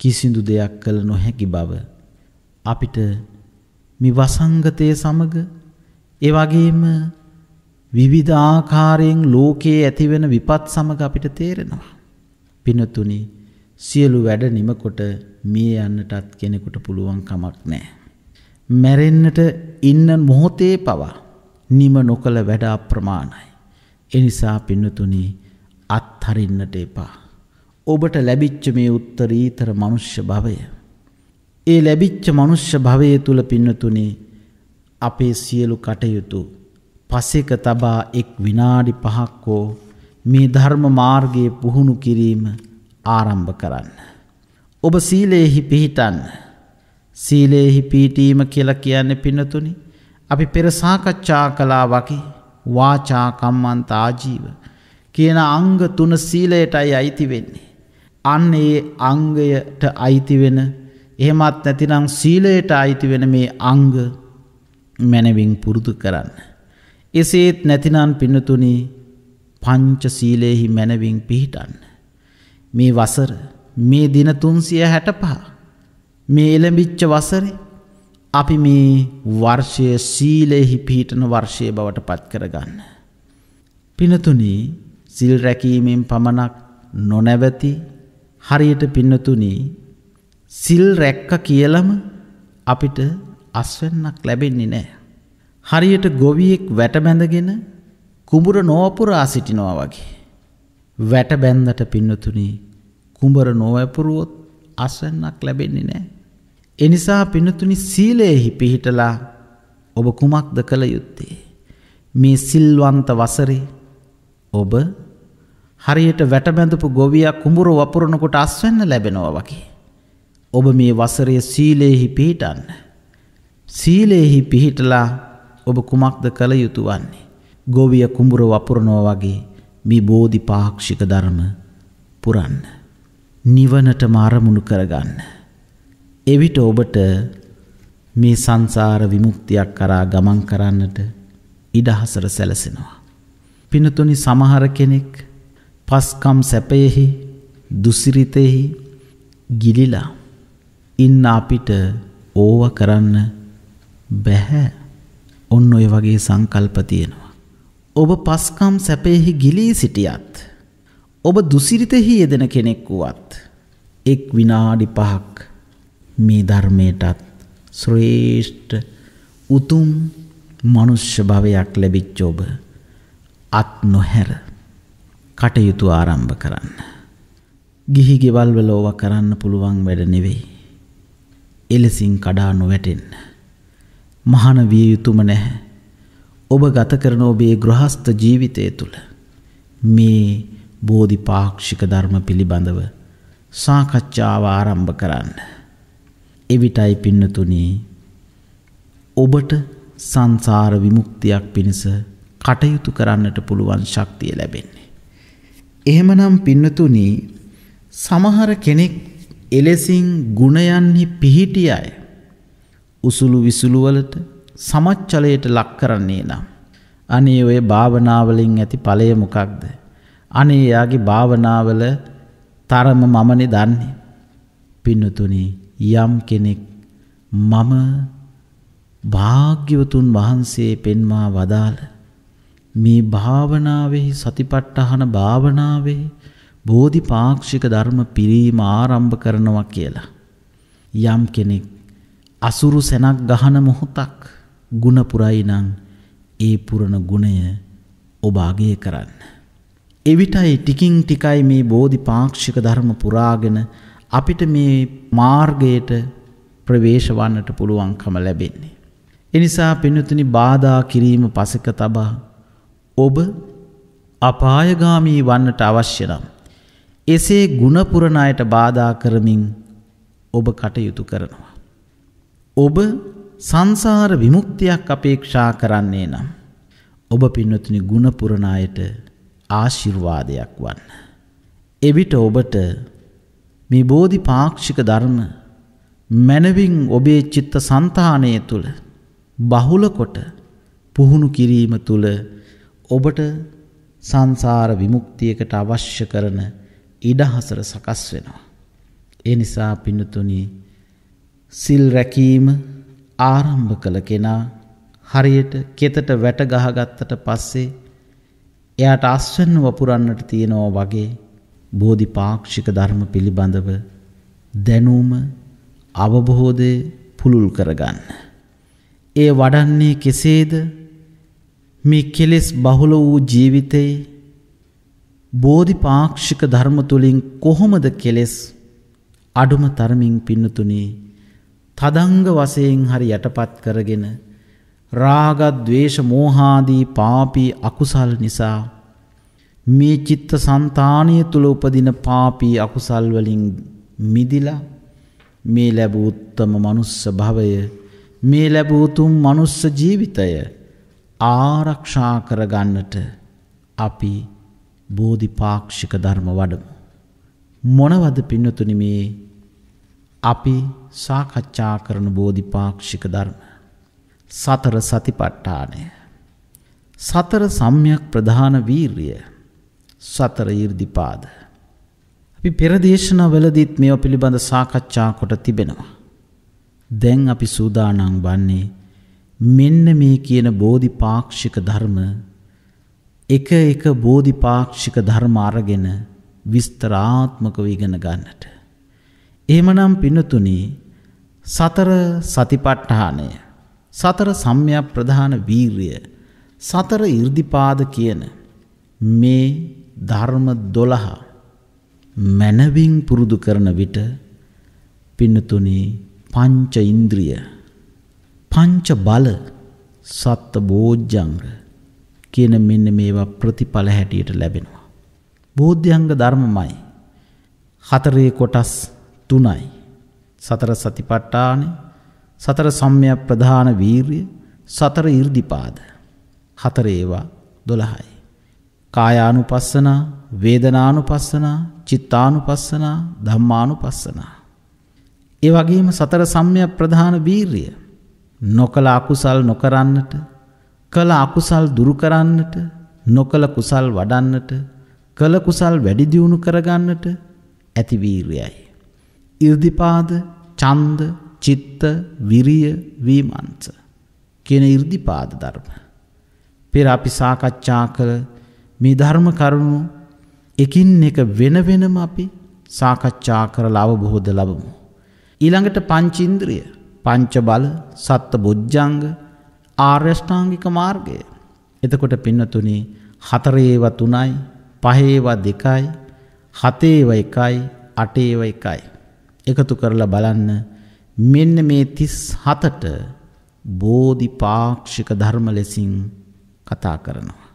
කිසිදු දෙයක් කළ නොහැකි බව අපිට මේ වසංගතය සමග ඒ වගේම විවිධ ආකාරයෙන් ලෝකයේ ඇතිවෙන විපත් සමග අපිට තේරෙනවා පිනතුනි සියලු වැඩ නිමකොට මිය යන්නටත් කෙනෙකුට පුළුවන් කමක් නැහැ මැරෙන්නට ඉන්න මොහොතේ පවා නිම නොකළ වැඩ අප්‍රමාණයි එනිසා පින්නතුනි අත්හරින්නට එපා ඔබට ලැබිච්ච මේ උත්තරීතර මනුෂ්‍ය භවය. ඒ ලැබිච්ච මනුෂ්‍ය භවය තුළ පින්නතුනේ අපේ සියලු කටයුතු පසෙක තබා එක් විනාඩි පහක්කෝ මේ ධර්ම මාර්ගයේ පුහුණු කිරීම ආරම්භ කරන්න. ඔබ සීලයෙහි පිහිටන්න සීලයෙහි පීටීම කියලා කියන්න පින්නතුනි අපි පෙරසාකච්ඡා කලා වකි වාචාකම්මන්ත ආජීව කියන අංග තුන සීලයටයි අයිති වෙන්නේ. අන්න ඒ අංගයට අයිති වෙන එහෙමත් නැතිනම් සීලයට අයිති වෙන මේ අංග මැනවින් පුරුදු කරන්න. එසේත් නැතිනම් පින්නතුනි පංච සීලයෙහි මැනවින් පිහිටන්න. මේ වසර මේ දින තුන්සිය හැටපා මේ එළඹිච්ච වසරේ අපි මේ වර්ෂය සීලෙහි පිහිටන වර්ෂය බවට පත් කරගන්න. පිනතුනී සිල් රැකීමෙන් පමණක් නොනැවති හරියට පින්නතුනි සිල් රැක්ක කියලම අපිට අස්වන්නක් ලැබෙන්නේ නෑ. හරියට ගොවියෙක් වැටබැඳගෙන කුඹුර නෝපුරා සිටිනවා වගේ. වැටබැන්දට පින්නතුනි කුඹර නොවැපුරුවොත් අස්වන්නක් ලැබෙන්නේ නෑ. එනිසා පිනතුනි සීලයෙහි පිහිටලා ඔබ කුමක්ද කළ යුත්තේ. මේ සිල්වන්ත වසරේ ඔබ හරියට වැටබැඳපු ගොවියක් කුඹුර වපුරනකොට අස්වෙන්න ලැබෙනවා වගේ. ඔබ මේ වසරය සීලයෙහි පිහිටන්න. සීලයෙහි පිහිටලා ඔබ කුමක්ද කළ යුතු වන්නේ. ගොවිය කුඹුර වපුරනෝ වගේ මේ බෝධි පාක්ෂික ධර්ම පුරන්න. නිවනට මාරමුණු කරගන්න. එවිට ඔබට මේ සංසාර විමුක්තියක් කරා ගමන් කරන්නට ඉඩහසර සැලසෙනවා. පිනතුනි සමහර කෙනෙක් පස්කම් සැපයෙහි දුසිරිතෙහි ගිලිලා ඉන්න අපිට ඕව කරන්න බැහැ ඔන්න ඔය වගේ සංකල්ප තියෙනවා. ඔබ පස්කම් සැපයෙහි ගිලී සිටියත්. ඔබ දුසිරිතෙහි යෙදෙන කෙනෙක් වුවත් එක් විනාඩි පහක් මේ ධර්මයටත් ශ්‍රේෂ්ඨ උතුම් මනුෂ්‍ය භවයක් ලැබිච්ච ඔබ අත් නොහැර කටයුතු ආරම්භ කරන්න. ගිහි ගෙවල්වල ඕව කරන්න පුළුවන් වැඩ නෙවෙයි. එලෙසින් කඩා නොවැටෙන්න. මහන විය යුතුම නැහැ. ඔබ ගත කරන ඔබේ ගෘහස්ත ජීවිතය තුළ මේ බෝධි පාක්ෂික ධර්ම පිළිබඳව සාකච්ඡාව ආරම්භ කරන්න. එවිටයි පින්නතුනී ඔබට සංසාර විමුක්තියක් පිණිස කටයුතු කරන්නට පුළුවන් ශක්තිය ලැබෙන්නේ. එහෙමනම් පින්නතුනි සමහර කෙනෙක් එලෙසින් ගුණයන්හි පිහිටිය අය උසුළු විසුළුවලට සමච්චලයට ලක් කරන්නේ නම් අනේ ඔය භාවනාවලින් ඇති ඵලය මොකක්ද අනේ එයාගේ භාවනාවල තරම මමනේ දන්නේ පින්නතුනි යම් කෙනෙක් මම භාග්‍යවතුන් වහන්සේ පෙන්වා වදාළ මේ භාවනාවෙහි සතිපට්ඨාන භාවනාවෙහි බෝධිපාක්ෂික ධර්ම පිරීම ආරම්භ කරනවා කියලා. යම් කෙනෙක් අසුරු සැනක් ගහන මොහොතක් ಗುಣ පුරයි නම් ඒ පුරණ ගුණය ඔබ අගය කරන්න. එවිටයි ටිකින් ටිකයි මේ බෝධිපාක්ෂික ධර්ම පුරාගෙන අපිට මේ මාර්ගයට ප්‍රවේශ වන්නට පුළුවන්කම ලැබෙන්නේ. එනිසා පින්නතුනි බාධා කිරීම පසක තබා ඔබ අපායගාමී වන්නට අවශ්‍ය නම්. එසේ ගුණපුරණයට බාධා කරමින් ඔබ කටයුතු කරනවා. ඔබ සංසාර විමුක්තියක් අපේක්ෂා කරන්නේ නම්. ඔබ පින්නතුනි ගුණපුරණයට ආශිර්වාදයක් වන්න. එවිට ඔබට මේ බෝධි පාක්ෂික ධර්ම මැනවින් ඔබේ චිත්ත සන්තානය තුළ බහුලකොට පුහුණු කිරීම තුළ ඔබට සංසාර විමුක්තියකට අවශ්‍ය කරන ඉඩහසර සකස් වෙනවා. ඒ නිසා පින්නතුනි සිල් රැකීම ආරම්භ කළ කෙනා හරියට කෙතට වැට ගහගත්තට පස්සේ එයාට අස්වැන්න වපුරන්නට තියෙනවා වගේ බෝධි පාක්ෂික ධර්ම පිළිබඳව දැනුම අවබෝධය පුළුල් කරගන්න. ඒ වඩන්නේ කෙසේද මේ කෙලෙස් බහුල වූ ජීවිතයේ බෝධි පාක්ෂික ධර්ම තුළින් කොහොමද කෙලෙස් අඩුම තරමින් පින්නතුනේ තදංග වශයෙන් හරි යටපත් කරගෙන රාග ద్వේෂ මෝහාදී පාපී අකුසල් නිසා මේ චිත්ත સંතාණිය තුල උපදින පාපී අකුසල් වලින් මිදිලා මේ ලැබූ උත්තම manuss භවය මේ ලැබූ උතුම් manuss ජීවිතය ආරක්ෂා කරගන්නට අපි බෝධිපාක්ෂික ධර්ම වඩමු. මොනවද පින්නතුනි මේ අපි සාකච්ඡා කරන බෝධිපාක්ෂික ධර්ම. සතර සතිපට්ඨානය. සතර සම්යක් ප්‍රධාන වීර්ය සතර ඊර්දිපාද. අපි පෙරදේශනා වලදීත් මේව පිළිබඳ සාකච්ඡා කොට තිබෙනවා. දැන් අපි සූදානං වන්නේ මෙන්න මේ කියන බෝධිපාක්ෂික ධර්ම එක එක බෝධිපාක්ෂික ධර්ම අරගෙන විස්තරාත්මකව ඉගෙන ගන්නට. එහෙමනම් පින්නතුනි සතර සතිපට්ඨානය සතර සම්‍යක් ප්‍රධාන වීරිය සතර 이르දිපාද කියන මේ ධර්ම 12 මනවින් පුරුදු කරන විට පින්නතුනි පංච ඉන්ද්‍රිය පංච බල සත්ත බෝජ්ජංග කියන මෙන්න මේවා ප්‍රතිඵල හැටියට ලැබෙනවා. බෝධ්‍යංග ධර්මමයි. හතරේ කොටස් තුනයි. සතර සතිපට්ඨාන සතර සම්‍යක් ප්‍රධාන වීර්ය සතර 이르දිපාද හතර ඒවා 12යි කායානුපස්සන වේදනානුපස්සන චිත්තානුපස්සන ධම්මානුපස්සන ඒ වගේම සතර සම්‍යක් ප්‍රධාන වීර්ය නොකළ අකුසල් නොකරන්නට කළ අකුසල් දුරුකරන්නට නොකළ කුසල් වඩන්නට කළ කුසල් වැඩිදියුණු කරගන්නට ඇතිවීරයයි. ඉර්දිපාද චන්ද චිත්ත විරිය වීමන්ස කියන ඉර්දිපාද ධර්ම. පෙර අපි සාකච්ඡා කළ මේ ධර්ම කරුණු එකින් එක වෙනවෙනම අපි සාකච්ඡා කරලා අවබොහෝද ලබමු. ඊළඟට පංචින්ද්‍රිය පංච බල සත්ත බුද්ධංග ආර්යෂ්ඨාංගික මාර්ගය. එතකොට පින්නතුනි හතරේව තුනයි පහේව දෙකයි හතේව එකයි අටේව එකයි. එකතු කරලා බලන්න මෙන්න මේ තිස් හතට බෝධි පාක්ෂික ධර්ම ලෙසින් කතා කරනවා.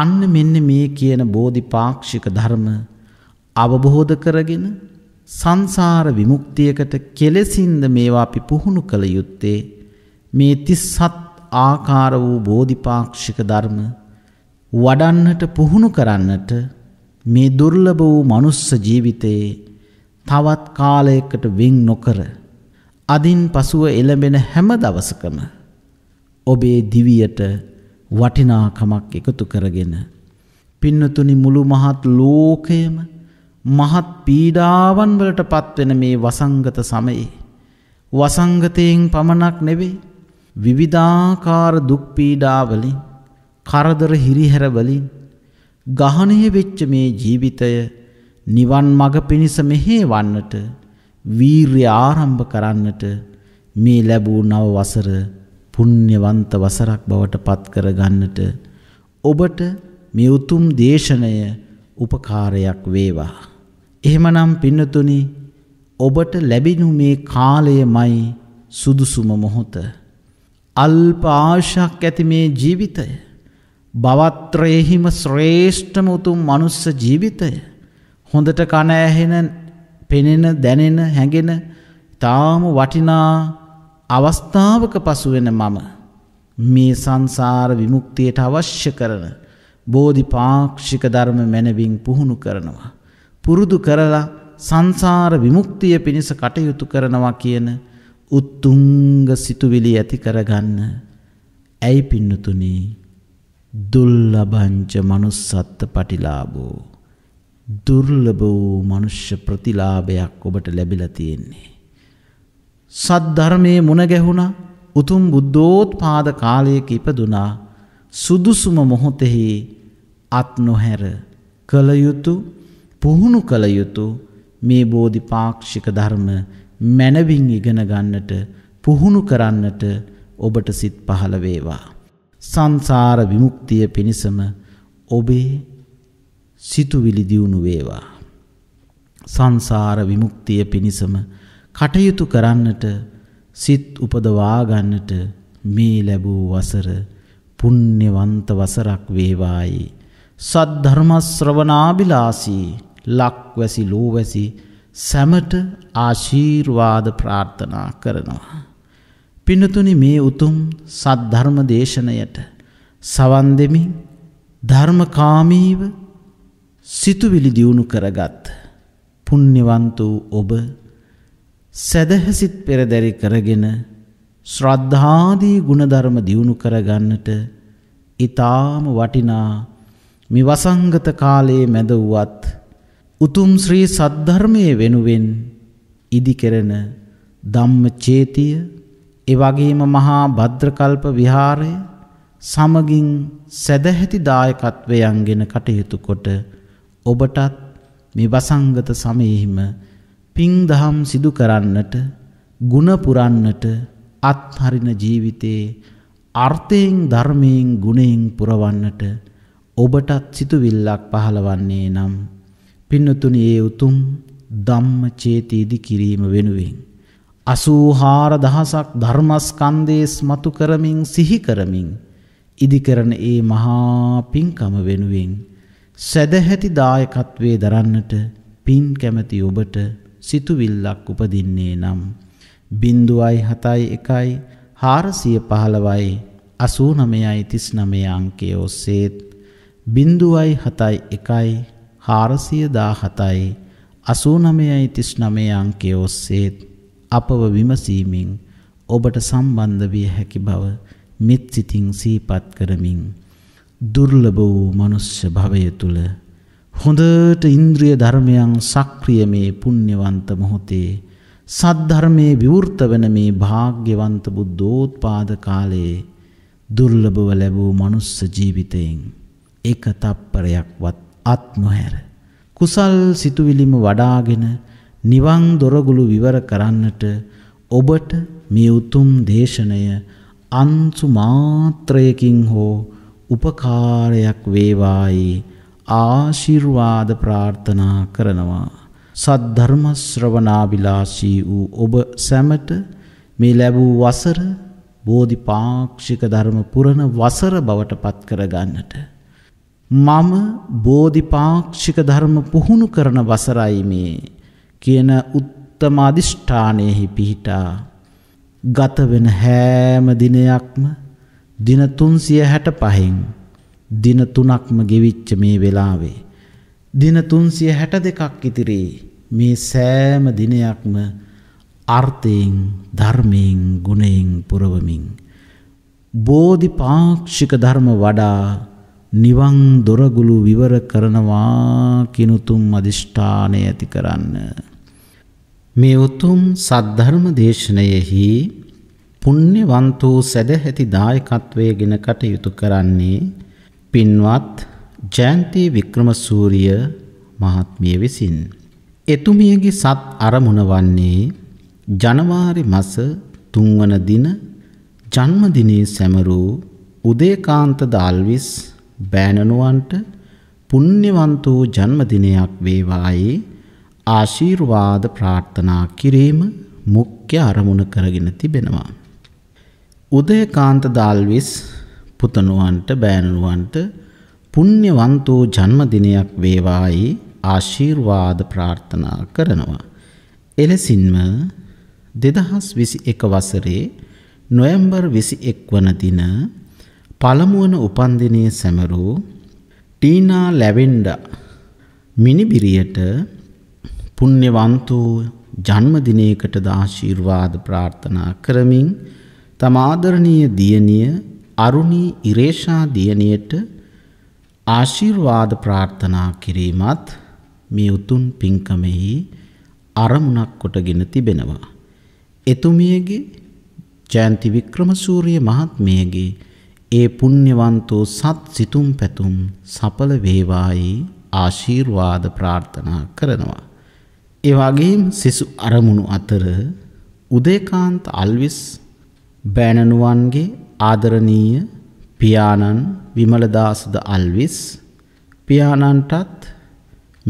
අන්න මෙන්න මේ කියන බෝධි පාක්ෂික ධර්ම අවබොහෝධ කරගෙන සංසාර විමුක්තියකට කෙලෙසින්ද මේවා අපි පුහුණු කළ යුත්තේ මේ තිස්සත් ආකාර වූ බෝධිපාක්ෂික ධර්ම වඩන්නට පුහුණු කරන්නට මේ දුර්ලභ වූ මනුස්ස ජීවිතයේ තවත් කාලයකට වෙන් නොකර අදින් පසුව එළඹෙන හැම දවසකම ඔබේ දිවියට වටිනාකමක් එකතු කරගෙන පින්නතුනි මුළු මහත් ලෝකයම මහත් පීඩාවන් වලට පත්වෙන මේ වසංගත සමයේ වසංගතයෙන් පමණක් නෙවෙයි විවිධාකාර දුක් පීඩාවලින් කරදර හිරිහැරවලින් ගහණය වෙච්ච මේ ජීවිතය නිවන් මඟ පිණිස මෙහෙවන්නට වීරිය ආරම්භ කරන්නට මේ ලැබූ නව වසර පුණ්‍යවන්ත වසරක් බවට පත් කර ගන්නට ඔබට මේ උතුම් දේශනය උපකාරයක් වේවා එහෙමනම් පින්නතුනි ඔබට ලැබිනු මේ කාලයමයි සුදුසුම මොහොත. අල්ප ආශක් ඇති මේ ජීවිතය. බවත්‍රයෙහිම ශ්‍රේෂ්ඨම උතුම් මනුස්ස ජීවිතය. හොඳට කන ඇහෙන පෙනෙන දැනෙන හැඟෙන තාම වටිනා අවස්ථාවක පසුවෙන මම. මේ සංසාර විමුක්තියට අවශ්‍ය කරන බෝධි පාක්ෂික ධර්ම මැනවින් පුහුණු කරනවා. පුරුදු කරලා සංසාර විමුක්තිය පිණිස කටයුතු කරනවා කියන උත්තුංග සිතුවිලි ඇති කරගන්න. ඇයි පින්නතුනි දුර්ලභංච manussත්ත පටිලාභෝ දුර්ලභ වූ මනුෂ්‍ය ප්‍රතිලාභයක් ඔබට ලැබිලා තියෙන්නේ. සද්ධර්මයේ මුණ ගැහුණා උතුම් බුද්ධෝත්පාද කාලයක ඉපදුනා සුදුසුම මොහොතෙහි අත් නොහැර කළ යුතු පුහුණු කළ යුතු මේ බෝධි පාක්ෂික ධර්ම මැනවින් ඉගෙනගන්නට පුහුණු කරන්නට ඔබට සිත් පහළ වේවා. සංසාර විමුක්තිය පිණිසම ඔබේ සිතුවිලි දියුණු වේවා. සංසාර විමුක්තිය පිණිසම කටයුතු කරන්නට සිත් උපදවා ගන්නට මේ ලැබූ වසර පුණ්‍යවන්ත වසරක් වේවායි. සද්ධර්ම ශ්‍රවණාබිලාසී ලක්වැසි ලූවැසි සැමට ආශීර්වාද ප්‍රාර්ථනා කරනවා. පිනතුනි මේ උතුම් සද්ධර්ම දේශනයට සවන් දෙමින් ධර්මකාමීව සිතුවිලි දියුණු කරගත් පුණ්‍යවන්ත වූ ඔබ සදහසිත පෙරදරි කරගෙන ශ්‍රද්ධාදී ගුණධර්ම දියුණු කරගන්නට ඊ타ම වටිනා මේ වසංගත කාලයේ මැද වුවත් උතුම් ශ්‍රී සද්ධර්මයේ වෙනුවෙන් ඉදිකරන ධම්මචේතිය එවැගේම මහා භද්‍රකල්ප විහාරය සමගින් සැදැහැති දායකත්වයන්ගෙන කටයුතු කොට ඔබටත් මේ වසංගත සමයෙහිම පිං දහම් සිදු කරන්නට ගුණ පුරන්නට අත්හරින ජීවිතේ අර්ථයෙන් ධර්මයෙන් ගුණයෙන් පුරවන්නට ඔබටත් සිතුවිල්ලක් පහළවන්නේ නම් පින්නතුනි ඒ උතුම් ධම්ම චේතීදි කිරීම වෙනුවෙන්. අසූහාර දහසක් ධර්මස්කන්දේ ස්මතු කරමින් සිහිකරමින් ඉදිකරන ඒ මහා පින්කම වෙනුවෙන් සැදැහැති දායකත්වේ දරන්නට පින් කැමැති ඔබට සිතුවිල්ලක් උපදින්නේ නම්. බින්දුවයි හතයි එකයි හාරසිය පහළවයි අසූනමයයි තිස් නමය අංකය ඔස්සේත් බින්දුවයි හතයි එකයි හාරසියදා හතයි අසූනමයයි තිස් නමේ අංකය ඔස්සේත් අපව විමසීමෙන් ඔබට සම්බන්ධ විය හැකි බව මෙත් සිතින් සීපත් කරමින් දුර්ලභ වූ මනුෂ්‍ය භවය තුල හොඳට ඉන්ද්‍රිය ධර්මයන් සක්‍රිය මේ පුණ්‍යවන්ත මොහොතේ සද්ධර්මයේ විවෘත වෙන මේ භාග්‍යවන්ත බුද්ධෝත්පාද කාලයේ දුර්ලභව ලැබූ මනුස්ස ජීවිතයෙන් එක තප්පරයක්වත් අත් නොහැර කුසල් සිතුවිලිම වඩාගෙන නිවන් දොරගුළු විවර කරන්නට ඔබට මේ උතුම් දේශනය අන්සු මාත්‍රයකින් හෝ උපකාරයක් වේවායි ආශිර්වාද ප්‍රාර්ථනා කරනවා සද්ධර්ම ශ්‍රවණාබිලාෂී වූ ඔබ සැමට මේ ලැබූ වසර බෝධිපාක්ෂික ධර්ම පුරණ වසර බවට පත් කර ගන්නට මම බෝධිපාක්ෂික ධර්ම පුහුණු කරන වසරයි මේ කියන උත්තම අදිෂ්ඨානයෙහි පිහිටා ගතවෙන හෑම දිනයක්ම දින 365න් දින 3ක්ම ගෙවිච්ච මේ වෙලාවේ දින 362ක් ඉතිරි මේ සෑම දිනයක්ම අර්ථයෙන් ධර්මයෙන් ගුණයෙන් පුරවමින් බෝධිපාක්ෂික ධර්ම වඩා නිවන් දොරගුළු විවර කරනවා කිනුතුම් අදිෂ්ඨානය ඇති කරන්න. මේ උතුම් සද්ධර්ම දේශනයෙහි පුණ්‍යවන්ත වූ සදැහැති දායකත්වයේගෙන කටයුතු කරන්නේ පින්වත් ජයන්ති වික්‍රමසූරිය මහත්මිය විසින්. එතුමියගේ සත් අරමුණ වන්නේ ජනවාරි මස තුන්වන දින ජන්මදිනයේ සැමරූ උදේකාන්ත දාල්විස් බෑණනුවන්ට පුණ්‍යවන්ත වූ ජන්මදිනයක් වේවායි ආශිර්වාද ප්‍රාර්ථනා කිරීම මුඛ්‍ය අරමුණ කරගෙන තිබෙනවා. උදයකාන්ත දාල්විස් පුතණුවන්ට බෑණනුවන්ට පුණ්‍යවන්ත වූ ජන්මදිනයක් වේවායි ආශිර්වාද ප්‍රාර්ථනා කරනවා. එලෙසින්ම දෙදහස් විසි එක වසරේ නොයම්බර් විසි එක් වන දින පළමුුවන උපන්දිනය සැමරූ ටීනා ලැවෙන්ඩ මිනිබිරියට පුුණ්‍යවන්තූ ජන්මදිනයකට දාශීර්වාද ප්‍රාර්ථනා කරමින් තමාදරණීය දියණිය අරුණී ඉරේෂා දියණියට ආශිර්වාද ප්‍රාර්ථනා කිරීමත් මේ උතුම් පින්කමෙහි අරමුණක් කොටගෙන තිබෙනවා. එතුමියගේ ජයන්ති වික්‍රමසූරිය මහත්මියගේ ඒ පුණ්‍යවන්තෝ සත් සිතුම් පැතුම් සඵල වේවායි ආශිර්වාද ප්‍රාර්ථනා කරනවා. ඒ වගේම සිසු අරමුණු අතර උදේකාන්ත අල්විස් බෑනනුවන්ගේ ආදරණීය පියාණන් විමලදාසද අල්විස් පියාණන්ටත්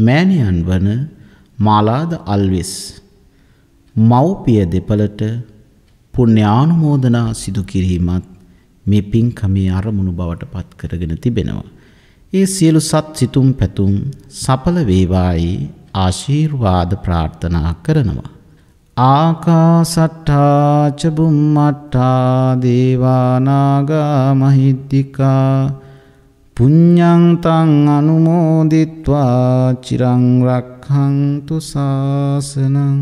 මෑණියන් වන මාලාද අල්විස් මව්පිය දෙපළට පුණ්‍යානුමෝදනා සිදු කිරීමත් මේ පින්කමේ අරමුණු බවට පත් කරගෙන තිබෙනවා. ඒ සියලු සත් සිතුම් පැතුම් සඵල වේවායි ආශීර්වාද ප්‍රාර්ථනා කරනවා. ආකාසට්ටා චබුම්මට්ටා දේවානාගා මහිද්దికා පුඤ්ඤන්තං අනුමෝදිත්වා චිරං රක්ඛන්තු සාසනං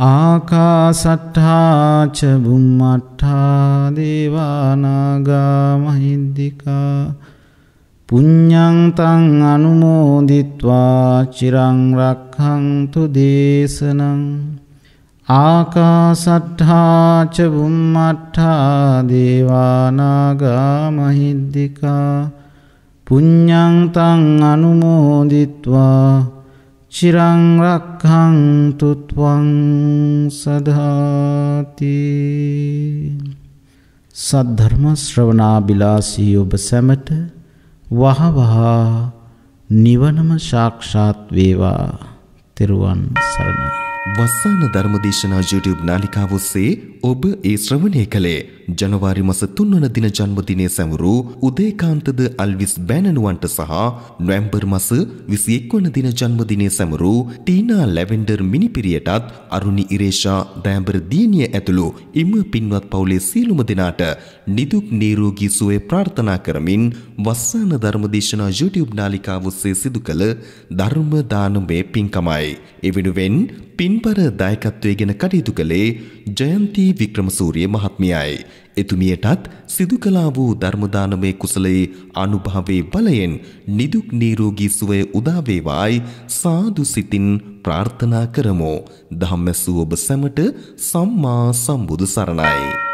ආකාසට්ඨාච බුම්මට්ඨා දේවානාගා මහිද්దికා පුඤ්ඤං තං අනුමෝදිත්වා චිරං රක්ඛන්තු දේශනං ආකාසට්ඨාච බුම්මට්ඨා දේවානාගා මහිද්దికා පුඤ්ඤං තං අනුමෝදිත්වා චිරං රක්ඛන්තු ත්වං සදාති සද්ධර්ම ශ්‍රවණා බිලාසී ඔබ සැමට වහවහ නිවනම සාක්ෂාත් වේවා තෙරුවන් සරණයි වස්සාන ධර්මදේශනා YouTube නාලිකාව ඔස්සේ ඔබ ඒ ශ්‍රවණය කළේ ජනවාරි මස 3 වන දින ජන්මදිනය සැමරූ උදේකාන්තද අල්විස් බෑනනුවන්ට සහ නොවැම්බර් මස 21 වන දින ජන්මදිනය සැමරූ ටීනා ලැවෙන්ඩර් මිනිපිරියටත් අරුණි ඉරේෂා දෑඹර දියණිය ඇතුළු ඉම පින්වත් පවුලේ සියලුම දෙනාට නිදුක් නිරෝගී සුවය ප්‍රාර්ථනා කරමින් වස්සාන ධර්මදේශනා YouTube නාලිකාව ඔස්සේ සිදු කළ ධර්ම දානමය පින්කමයි. එවිනුවෙන් පින්බර දායකත්වයේ ගැන කටයුතු කළේ ජයන්ති වික්‍රමසූරිය මහත්මියයි. එතුමියටත් සිදු කළා වූ ධර්මදානමේ කුසලයේ අනුභවයේ බලයෙන් නිදුක් නිරෝගී සුවය උදා වේවායි සාදු සිතින් ප්‍රාර්ථනා කරමු. ධම්මසු ඔබ සැමට සම්මා සම්බුදු සරණයි.